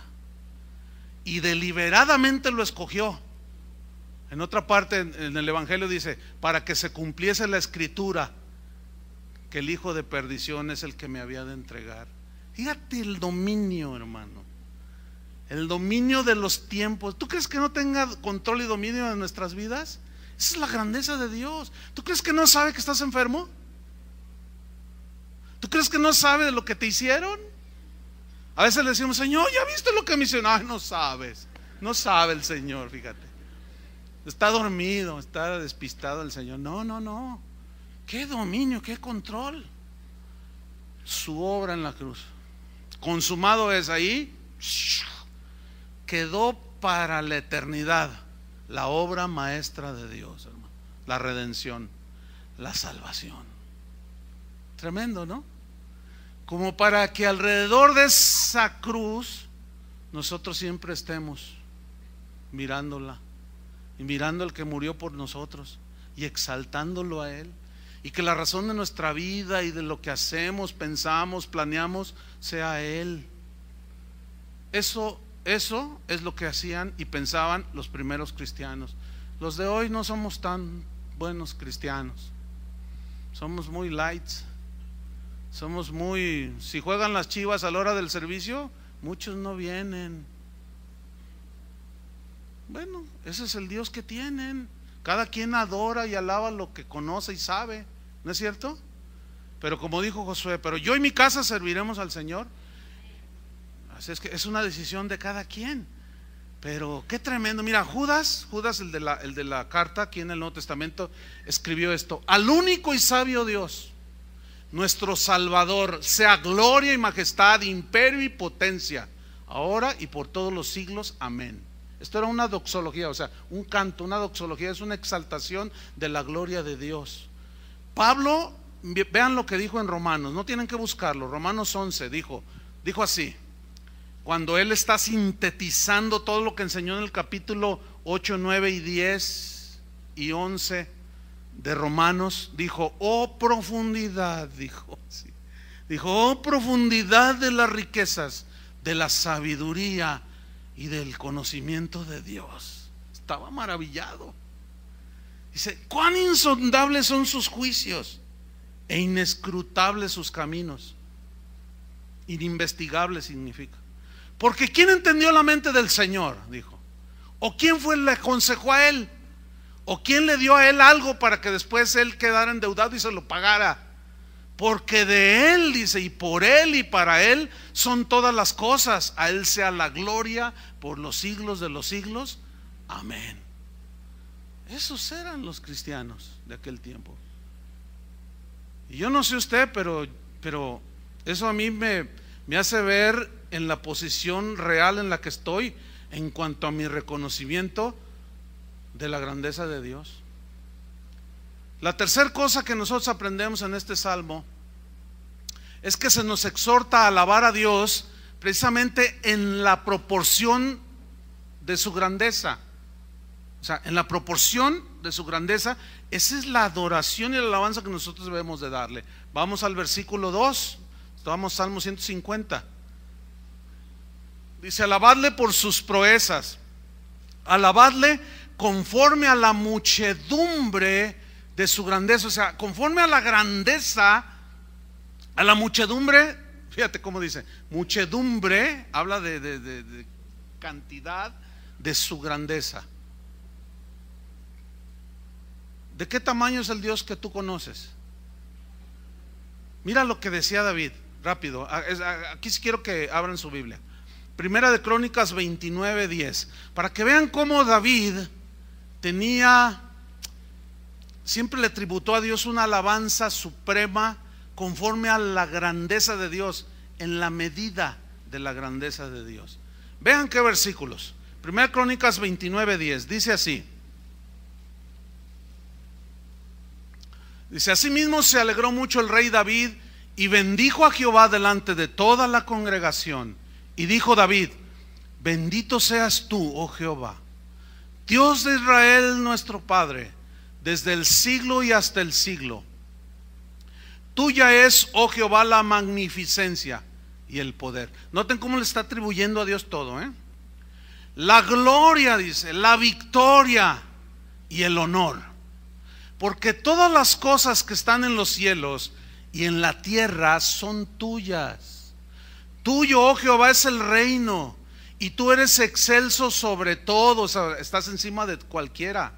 y deliberadamente lo escogió. En otra parte, en el Evangelio dice, para que se cumpliese la escritura, que el hijo de perdición es el que me había de entregar. Fíjate el dominio, hermano. El dominio de los tiempos. ¿Tú crees que no tenga control y dominio de nuestras vidas? Esa es la grandeza de Dios. ¿Tú crees que no sabe que estás enfermo? ¿Tú crees que no sabe de lo que te hicieron? A veces le decimos, Señor, ¿ya viste lo que me hicieron? no sabes. No sabe el Señor, fíjate. Está dormido, está despistado el Señor. No, no, no. Qué dominio, qué control. Su obra en la cruz. Consumado es ahí. Quedó para la eternidad la obra maestra de Dios, hermano. La redención, la salvación. Tremendo, ¿no? como para que alrededor de esa cruz nosotros siempre estemos mirándola y mirando al que murió por nosotros y exaltándolo a Él. Y que la razón de nuestra vida y de lo que hacemos, pensamos, planeamos, sea Él. Eso, eso es lo que hacían y pensaban los primeros cristianos. Los de hoy no somos tan buenos cristianos. Somos muy lights somos muy, si juegan las chivas a la hora del servicio, muchos no vienen. Bueno, ese es el Dios que tienen. Cada quien adora y alaba lo que conoce y sabe, ¿no es cierto? Pero como dijo Josué, pero yo y mi casa serviremos al Señor. Así es que es una decisión de cada quien. Pero qué tremendo. Mira, Judas, Judas el de la, el de la carta aquí en el Nuevo Testamento, escribió esto. Al único y sabio Dios nuestro Salvador, sea gloria y majestad, imperio y potencia, ahora y por todos los siglos. Amén. Esto era una doxología, o sea, un canto, una doxología, es una exaltación de la gloria de Dios. Pablo, vean lo que dijo en Romanos, no tienen que buscarlo, Romanos 11 dijo, dijo así, cuando él está sintetizando todo lo que enseñó en el capítulo 8, 9 y 10 y 11, de Romanos dijo, oh profundidad, dijo, dijo, oh profundidad de las riquezas, de la sabiduría y del conocimiento de Dios. Estaba maravillado. Dice, cuán insondables son sus juicios e inescrutables sus caminos. Ininvestigable significa. Porque ¿quién entendió la mente del Señor? Dijo. ¿O quién fue el que aconsejó a él? ¿O quién le dio a él algo para que después él quedara endeudado y se lo pagara? Porque de él, dice, y por él y para él son todas las cosas. A él sea la gloria por los siglos de los siglos. Amén. Esos eran los cristianos de aquel tiempo. Y yo no sé usted, pero, pero eso a mí me, me hace ver en la posición real en la que estoy en cuanto a mi reconocimiento de la grandeza de Dios. La tercera cosa que nosotros aprendemos en este salmo es que se nos exhorta a alabar a Dios precisamente en la proporción de su grandeza. O sea, en la proporción de su grandeza, esa es la adoración y la alabanza que nosotros debemos de darle. Vamos al versículo 2, estamos Salmo 150. Dice, alabadle por sus proezas, alabadle conforme a la muchedumbre de su grandeza, o sea, conforme a la grandeza, a la muchedumbre, fíjate cómo dice, muchedumbre, habla de, cantidad de su grandeza. ¿De qué tamaño es el Dios que tú conoces? Mira lo que decía David, rápido. Ah, ah, aquí sí quiero que abran su Biblia. Primera de Crónicas 29, 10. Para que vean cómo David tenía, siempre le tributó a Dios una alabanza suprema conforme a la grandeza de Dios, en la medida de la grandeza de Dios. Vean qué versículos. Primera Crónicas 29, 10. Dice así. Dice, asimismo se alegró mucho el rey David y bendijo a Jehová delante de toda la congregación. Y dijo David, bendito seas tú, oh Jehová, Dios de Israel nuestro Padre, desde el siglo y hasta el siglo. Tuya es, oh Jehová, la magnificencia y el poder. Noten cómo le está atribuyendo a Dios todo. ¿eh? La gloria, dice, la victoria y el honor. Porque todas las cosas que están en los cielos y en la tierra son tuyas. Tuyo, oh Jehová, es el reino y tú eres excelso sobre todo, o sea, estás encima de cualquiera.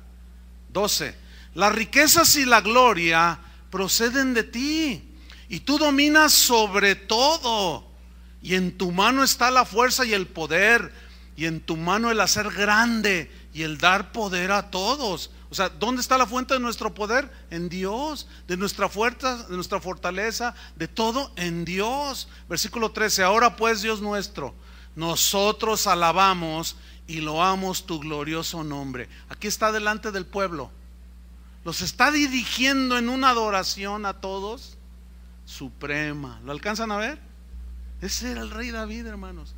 12. Las riquezas y la gloria proceden de ti. Y tú dominas sobre todo. Y en tu mano está la fuerza y el poder. Y en tu mano el hacer grande y el dar poder a todos. O sea, ¿dónde está la fuente de nuestro poder? En Dios, de nuestra fuerza, de nuestra fortaleza, de todo en Dios. Versículo 13, ahora pues Dios nuestro nosotros alabamos y loamos tu glorioso nombre. Aquí está delante del pueblo. Los está dirigiendo en una adoración a todos suprema. ¿Lo alcanzan a ver? Ese era el rey David, hermanos.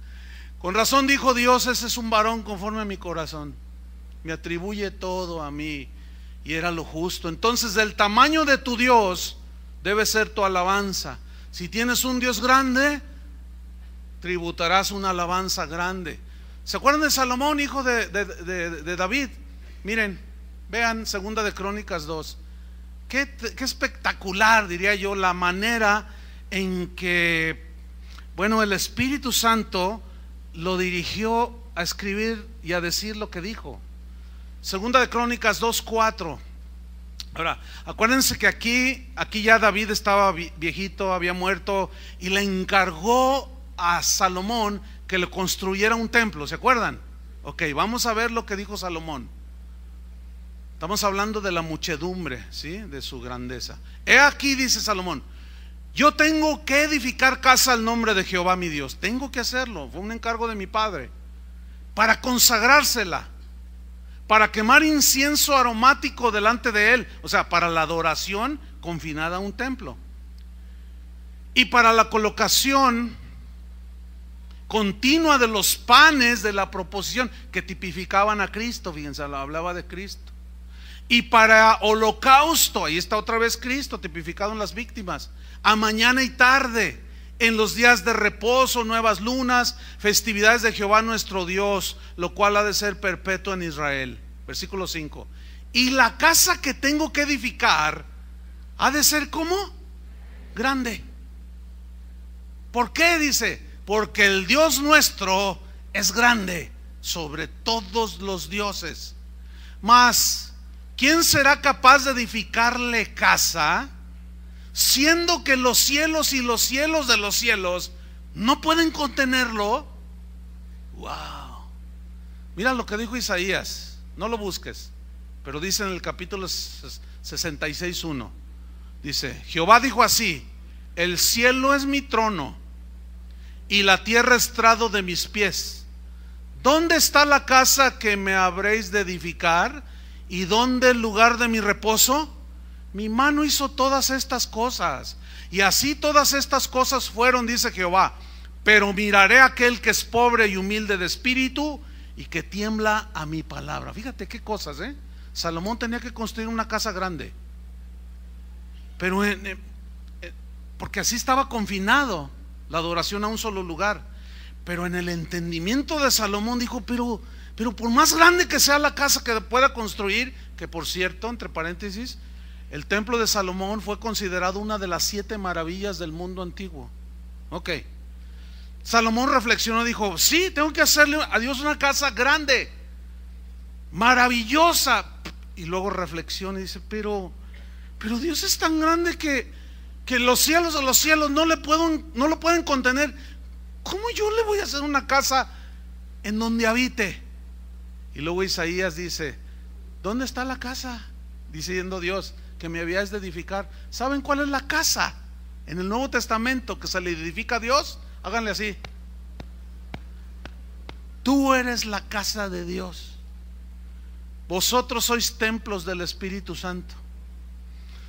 Con razón dijo Dios, ese es un varón conforme a mi corazón. Me atribuye todo a mí. Y era lo justo. Entonces, del tamaño de tu Dios debe ser tu alabanza. Si tienes un Dios grande, tributarás una alabanza grande. ¿Se acuerdan de Salomón, hijo de, David? Miren, vean Segunda de Crónicas 2. Qué, espectacular, diría yo, la manera en que, bueno, el Espíritu Santo lo dirigió a escribir y a decir lo que dijo. Segunda de Crónicas 4. Ahora, acuérdense que aquí, aquí ya David estaba viejito, había muerto, y le encargó a Salomón que le construyera un templo, ¿se acuerdan? Ok, vamos a ver lo que dijo Salomón. Estamos hablando de la muchedumbre, ¿sí? De su grandeza. He aquí, dice Salomón, yo tengo que edificar casa al nombre de Jehová mi Dios. Tengo que hacerlo, fue un encargo de mi padre, para consagrársela, para quemar incienso aromático delante de él, o sea, para la adoración confinada a un templo. Y para la colocación continua de los panes de la proposición que tipificaban a Cristo, fíjense, hablaba de Cristo. Y para holocausto, ahí está otra vez Cristo tipificado en las víctimas, a mañana y tarde, en los días de reposo, nuevas lunas, festividades de Jehová nuestro Dios, lo cual ha de ser perpetuo en Israel. Versículo 5. Y la casa que tengo que edificar ha de ser como grande. ¿Por qué dice? porque el Dios nuestro es grande sobre todos los dioses. Mas, ¿quién será capaz de edificarle casa, siendo que los cielos y los cielos de los cielos no pueden contenerlo? ¡Wow! Mira lo que dijo Isaías, no lo busques, pero dice en el capítulo 66.1, dice, Jehová dijo así, el cielo es mi trono y la tierra estrado de mis pies. ¿Dónde está la casa que me habréis de edificar? ¿Y dónde el lugar de mi reposo? Mi mano hizo todas estas cosas. Y así todas estas cosas fueron, dice Jehová. Pero miraré aquel que es pobre y humilde de espíritu y que tiembla a mi palabra. Fíjate qué cosas, ¿eh? Salomón tenía que construir una casa grande. Pero eh, porque así estaba confinado la adoración a un solo lugar. Pero en el entendimiento de Salomón dijo, pero, pero por más grande que sea la casa que pueda construir, que por cierto, entre paréntesis, el templo de Salomón fue considerado una de las siete maravillas del mundo antiguo. Ok. Salomón reflexionó, dijo, sí, tengo que hacerle a Dios una casa grande, maravillosa. Y luego reflexiona y dice, pero, pero Dios es tan grande que que los cielos de los cielos no, le pueden, no lo pueden contener, ¿cómo yo le voy a hacer una casa en donde habite? Y luego Isaías dice, ¿dónde está la casa? Diciendo Dios, que me habías de edificar. ¿Saben cuál es la casa? En el Nuevo Testamento que se le edifica a Dios, háganle así. Tú eres la casa de Dios. Vosotros sois templos del Espíritu Santo.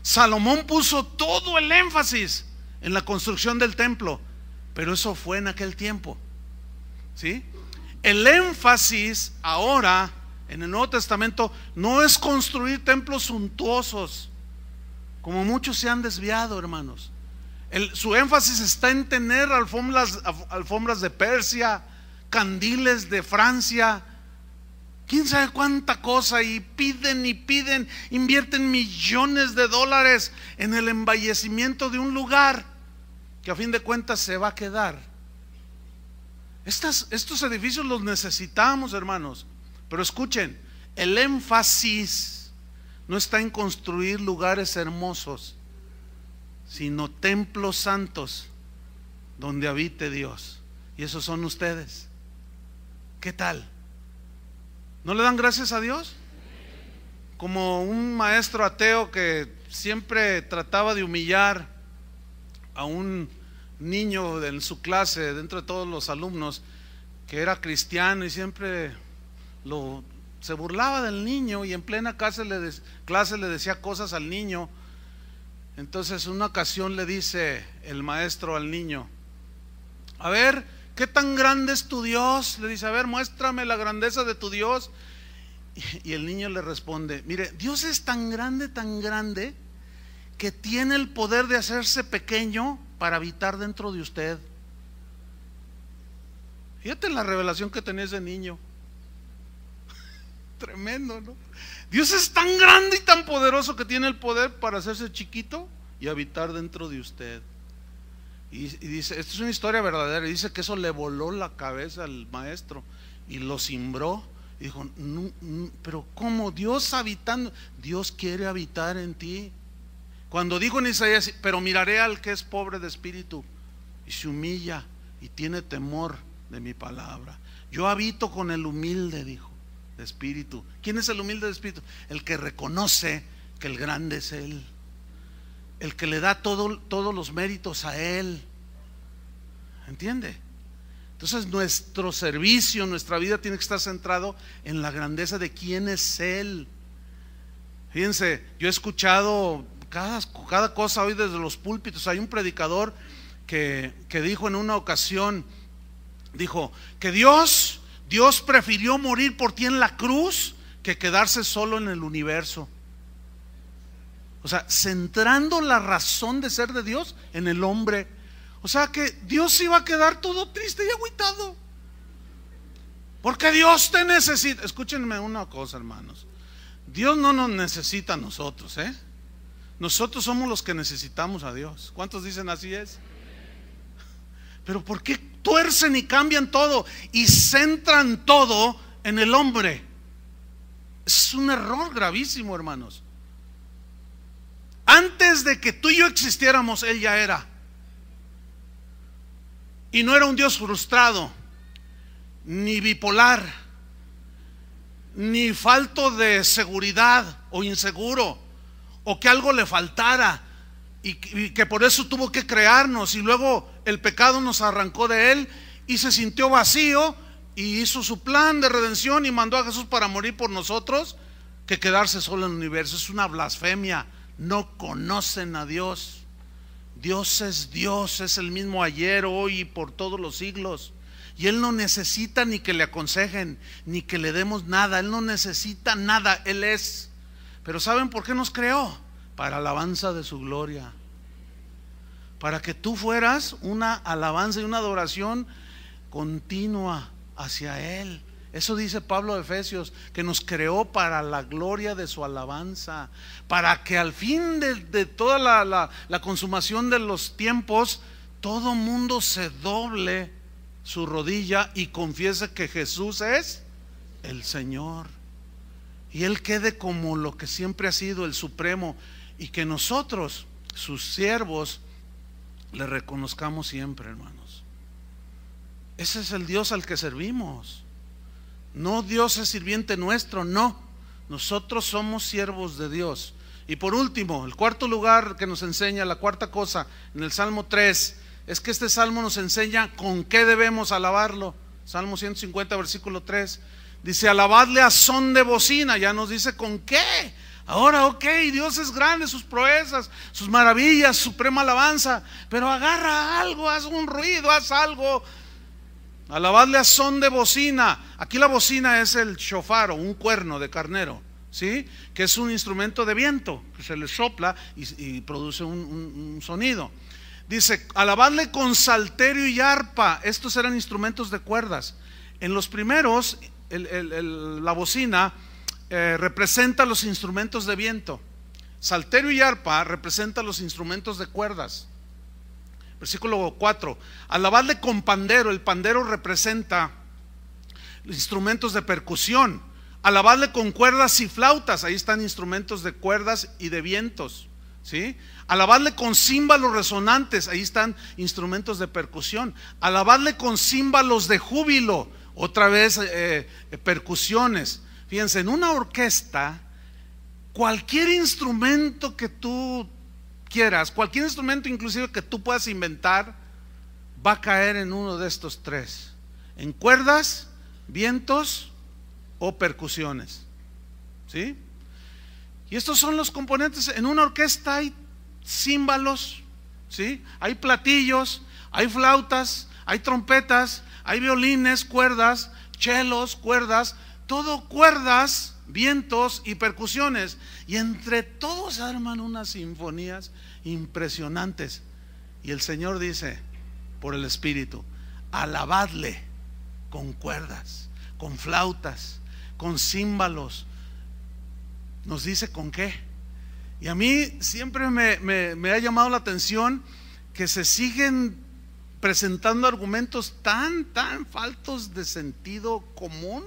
Salomón puso todo el énfasis en la construcción del templo, pero eso fue en aquel tiempo. ¿Sí? El énfasis ahora en el Nuevo Testamento no es construir templos suntuosos, como muchos se han desviado, hermanos. su énfasis está en tener alfombras de Persia, candiles de Francia, quién sabe cuánta cosa y piden y piden, invierten millones de dólares en el embellecimiento de un lugar que a fin de cuentas se va a quedar. estos edificios los necesitamos, hermanos, pero escuchen, el énfasis no está en construir lugares hermosos, sino templos santos donde habite Dios. Y esos son ustedes. ¿Qué tal? ¿No le dan gracias a Dios? Como un maestro ateo que siempre trataba de humillar a un niño en su clase, dentro de todos los alumnos, que era cristiano y siempre lo, se burlaba del niño y en plena clase le, clase le decía cosas al niño. Entonces una ocasión le dice el maestro al niño, a ver, ¿Qué tan grande es tu Dios? Le dice, a ver, muéstrame la grandeza de tu Dios. Y el niño le responde, mire, Dios es tan grande, tan grande, que tiene el poder de hacerse pequeño para habitar dentro de usted. Fíjate en la revelación que tenía ese niño. Tremendo, ¿no? Dios es tan grande y tan poderoso que tiene el poder para hacerse chiquito y habitar dentro de usted. Y, dice, esto es una historia verdadera, y dice que eso le voló la cabeza al maestro y lo cimbró. Y dijo, pero ¿cómo Dios habitando? Dios quiere habitar en ti. Cuando dijo en Isaías, pero miraré al que es pobre de espíritu y se humilla y tiene temor de mi palabra. Yo habito con el humilde, dijo, de espíritu. ¿Quién es el humilde de espíritu? El que reconoce que el grande es Él el que le da todo, todos los méritos a Él. ¿Entiende? Entonces nuestro servicio, nuestra vida tiene que estar centrado en la grandeza de quién es Él. Fíjense, yo he escuchado cada, cada cosa hoy desde los púlpitos. Hay un predicador que, que dijo en una ocasión, dijo, que Dios, Dios prefirió morir por ti en la cruz que quedarse solo en el universo. O sea, centrando la razón de ser de Dios en el hombre. O sea que Dios iba a quedar todo triste y agüitado. Porque Dios te necesita. Escúchenme una cosa, hermanos. Dios no nos necesita a nosotros, ¿eh? Nosotros somos los que necesitamos a Dios. ¿Cuántos dicen así es? Pero ¿por qué tuercen y cambian todo y centran todo en el hombre? Es un error gravísimo, hermanos. Antes de que tú y yo existiéramos, Él ya era. Y no era un Dios frustrado, ni bipolar, ni falto de seguridad o inseguro, o que algo le faltara, y que por eso tuvo que crearnos, y luego el pecado nos arrancó de Él, y se sintió vacío, y hizo su plan de redención, y mandó a Jesús para morir por nosotros, que quedarse solo en el universo. Es una blasfemia no conocen a Dios. Dios es Dios, es el mismo ayer, hoy y por todos los siglos. Y Él no necesita ni que le aconsejen, ni que le demos nada. Él no necesita nada, Él es. Pero ¿saben por qué nos creó? Para alabanza de su gloria. Para que tú fueras una alabanza y una adoración continua hacia Él. Eso dice Pablo de Efesios, que nos creó para la gloria de su alabanza, para que al fin de, toda la, la consumación de los tiempos, todo mundo se doble su rodilla y confiese que Jesús es el Señor. Y Él quede como lo que siempre ha sido, el Supremo, y que nosotros, sus siervos, le reconozcamos siempre, hermanos. Ese es el Dios al que servimos. No, Dios es sirviente nuestro, no. Nosotros somos siervos de Dios. Y por último, el cuarto lugar que nos enseña, la cuarta cosa en el Salmo 3, es que este Salmo nos enseña con qué debemos alabarlo. Salmo 150, versículo 3. Dice, alabadle a son de bocina. Ya nos dice con qué. Ahora, ok, Dios es grande, sus proezas, sus maravillas, suprema alabanza. Pero agarra algo, haz un ruido, haz algo Alabadle a son de bocina. Aquí la bocina es el chofar o un cuerno de carnero, ¿sí? Que es un instrumento de viento que se le sopla y, produce un, sonido. Dice, alabadle con salterio y arpa. Estos eran instrumentos de cuerdas. En los primeros, la bocina eh, representa los instrumentos de viento. Salterio y arpa representa los instrumentos de cuerdas versículo 4, alabadle con pandero, el pandero representa instrumentos de percusión, alabadle con cuerdas y flautas, ahí están instrumentos de cuerdas y de vientos, ¿sí? Alabadle con címbalos resonantes, ahí están instrumentos de percusión, alabadle con címbalos de júbilo, otra vez eh, eh, percusiones. Fíjense, en una orquesta, cualquier instrumento que tú quieras, cualquier instrumento inclusive que tú puedas inventar, va a caer en uno de estos tres. En cuerdas, vientos o percusiones. ¿Sí? Y estos son los componentes. En una orquesta hay címbalos, ¿sí? Hay platillos, hay flautas, hay trompetas, hay violines, cuerdas, chelos, cuerdas, todo cuerdas vientos y percusiones. Y entre todos arman unas sinfonías impresionantes. Y el Señor dice, por el Espíritu, alabadle con cuerdas, con flautas, con címbalos. Nos dice con qué. Y a mí siempre me, me, ha llamado la atención que se siguen presentando argumentos tan, tan faltos de sentido común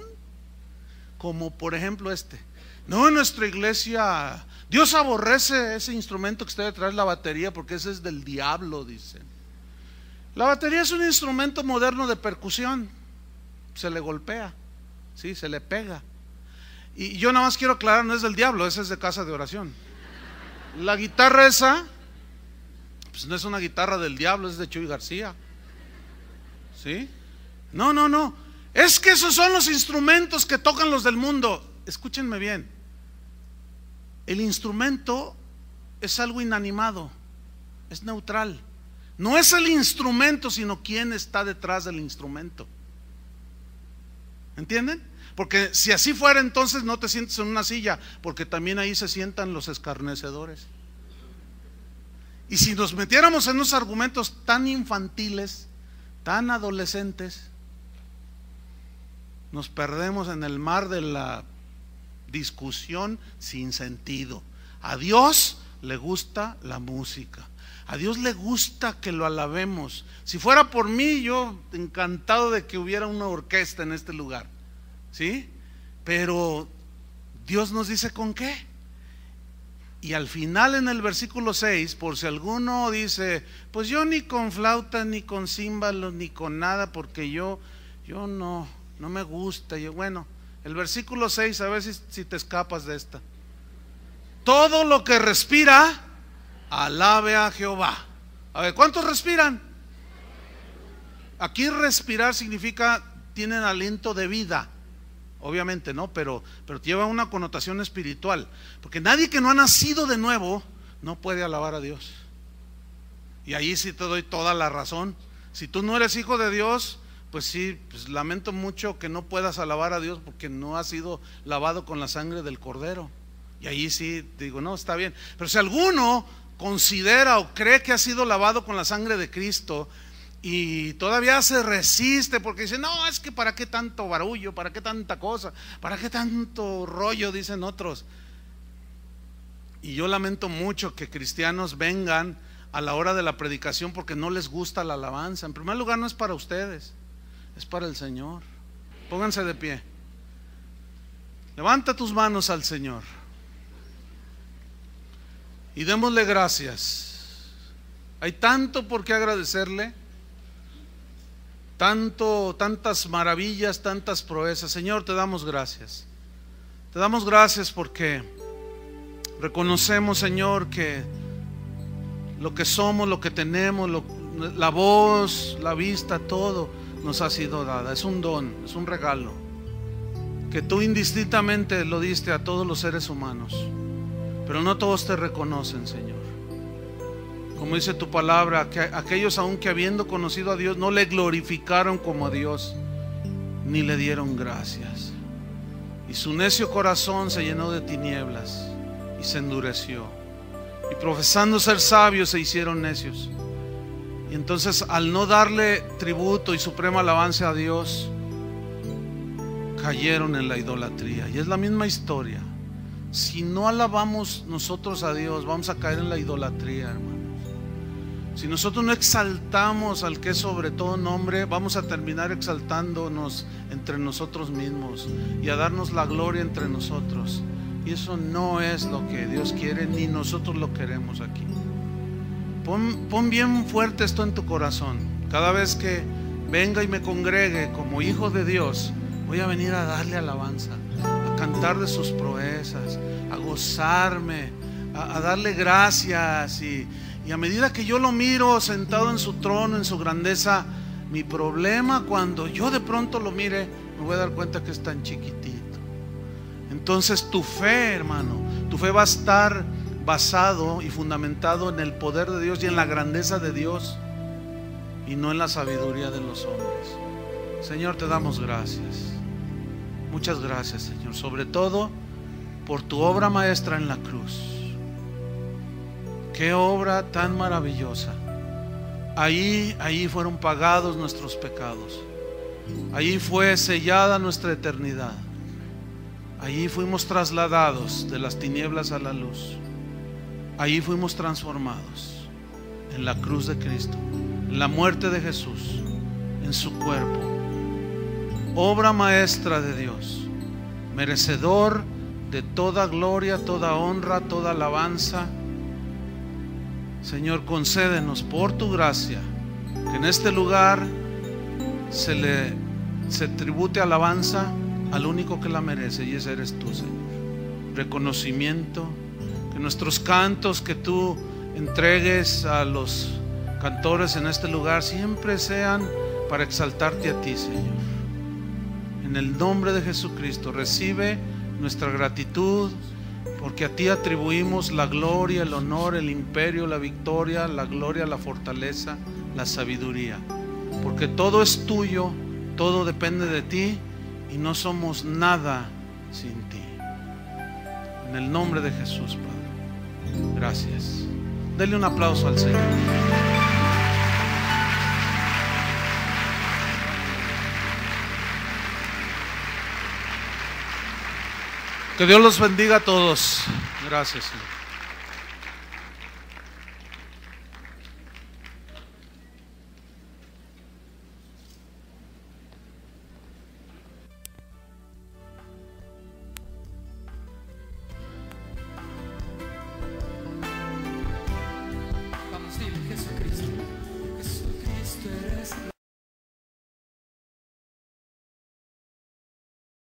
como por ejemplo este. No, en nuestra iglesia, Dios aborrece ese instrumento que está detrás, la batería, porque ese es del diablo, dicen. La batería es un instrumento moderno de percusión. Se le golpea, sí, se le pega. Y yo nada más quiero aclarar, no es del diablo, ese es de casa de oración. La guitarra esa, pues no es una guitarra del diablo, es de Chuy García. ¿Sí? No, no, no. Es que esos son los instrumentos que tocan los del mundo. Escúchenme bien. El instrumento es algo inanimado, es neutral. No es el instrumento, sino quién está detrás del instrumento. ¿Entienden? Porque si así fuera, entonces no te sientes en una silla, porque también ahí se sientan los escarnecedores. Y si nos metiéramos en unos argumentos tan infantiles, tan adolescentes, nos perdemos en el mar de la discusión sin sentido. A Dios le gusta la música. A Dios le gusta que lo alabemos. Si fuera por mí, yo encantado de que hubiera una orquesta en este lugar. ¿Sí? Pero Dios nos dice con qué. Y al final en el versículo 6, por si alguno dice, pues yo ni con flauta, ni con címbalos, ni con nada, porque yo, yo no, no me gusta. y bueno, el versículo 6, a ver si, te escapas de esta. Todo lo que respira, alabe a Jehová. A ver, ¿cuántos respiran? Aquí respirar significa tienen aliento de vida. Obviamente, ¿no? Pero, pero lleva una connotación espiritual. Porque nadie que no ha nacido de nuevo no puede alabar a Dios. Y ahí sí te doy toda la razón. Si tú no eres hijo de Dios, pues sí, pues lamento mucho que no puedas alabar a Dios porque no ha sido lavado con la sangre del cordero. Y ahí sí digo, no, está bien. Pero si alguno considera o cree que ha sido lavado con la sangre de Cristo y todavía se resiste porque dice, no, es que para qué tanto barullo, para qué tanta cosa, para qué tanto rollo, dicen otros. Y yo lamento mucho que cristianos vengan a la hora de la predicación porque no les gusta la alabanza. En primer lugar, no es para ustedes es para el Señor. Pónganse de pie. Levanta tus manos al Señor. Y démosle gracias. Hay tanto por qué agradecerle. Tanto, tantas maravillas, tantas proezas. Señor, te damos gracias. Te damos gracias porque reconocemos, Señor, que lo que somos, lo que tenemos, la voz, la vista, todo nos ha sido dada. Es un don, es un regalo que tú indistintamente lo diste a todos los seres humanos. Pero no todos te reconocen, Señor. Como dice tu palabra, aquellos aun que habiendo conocido a Dios no le glorificaron como a Dios, ni le dieron gracias. Y su necio corazón se llenó de tinieblas y se endureció. Y profesando ser sabios se hicieron necios y entonces al no darle tributo y suprema alabanza a Dios, cayeron en la idolatría. Y es la misma historia. Si no alabamos nosotros a Dios, vamos a caer en la idolatría, hermanos. Si nosotros no exaltamos al que es sobre todo nombre, vamos a terminar exaltándonos entre nosotros mismos y a darnos la gloria entre nosotros. Y eso no es lo que Dios quiere, ni nosotros lo queremos aquí. Pon, bien fuerte esto en tu corazón. Cada vez que venga y me congregue como hijo de Dios, voy a venir a darle alabanza, a cantar de sus proezas, a gozarme, a, darle gracias. Y, y a medida que yo lo miro sentado en su trono, en su grandeza, mi problema cuando yo de pronto lo mire, me voy a dar cuenta que es tan chiquitito. Entonces tu fe, hermano, tu fe va a estar basado y fundamentado en el poder de Dios y en la grandeza de Dios y no en la sabiduría de los hombres. Señor, te damos gracias. Muchas gracias, Señor, sobre todo por tu obra maestra en la cruz. Qué obra tan maravillosa. Ahí, ahí fueron pagados nuestros pecados. Ahí fue sellada nuestra eternidad. Allí fuimos trasladados de las tinieblas a la luz. Allí fuimos transformados en la cruz de Cristo, en la muerte de Jesús, en su cuerpo. Obra maestra de Dios, merecedor de toda gloria, toda honra, toda alabanza. Señor, concédenos por tu gracia que en este lugar se le se tribute alabanza al único que la merece y ese eres tú, Señor. Reconocimiento nuestros cantos que tú entregues a los cantores en este lugar siempre sean para exaltarte a ti, Señor. En el nombre de Jesucristo, recibe nuestra gratitud, porque a ti atribuimos la gloria, el honor, el imperio, la victoria, la gloria, la fortaleza, la sabiduría. Porque todo es tuyo, todo depende de ti y no somos nada sin ti. En el nombre de Jesús. Gracias. Dele un aplauso al Señor. Que Dios los bendiga a todos. Gracias, Señor.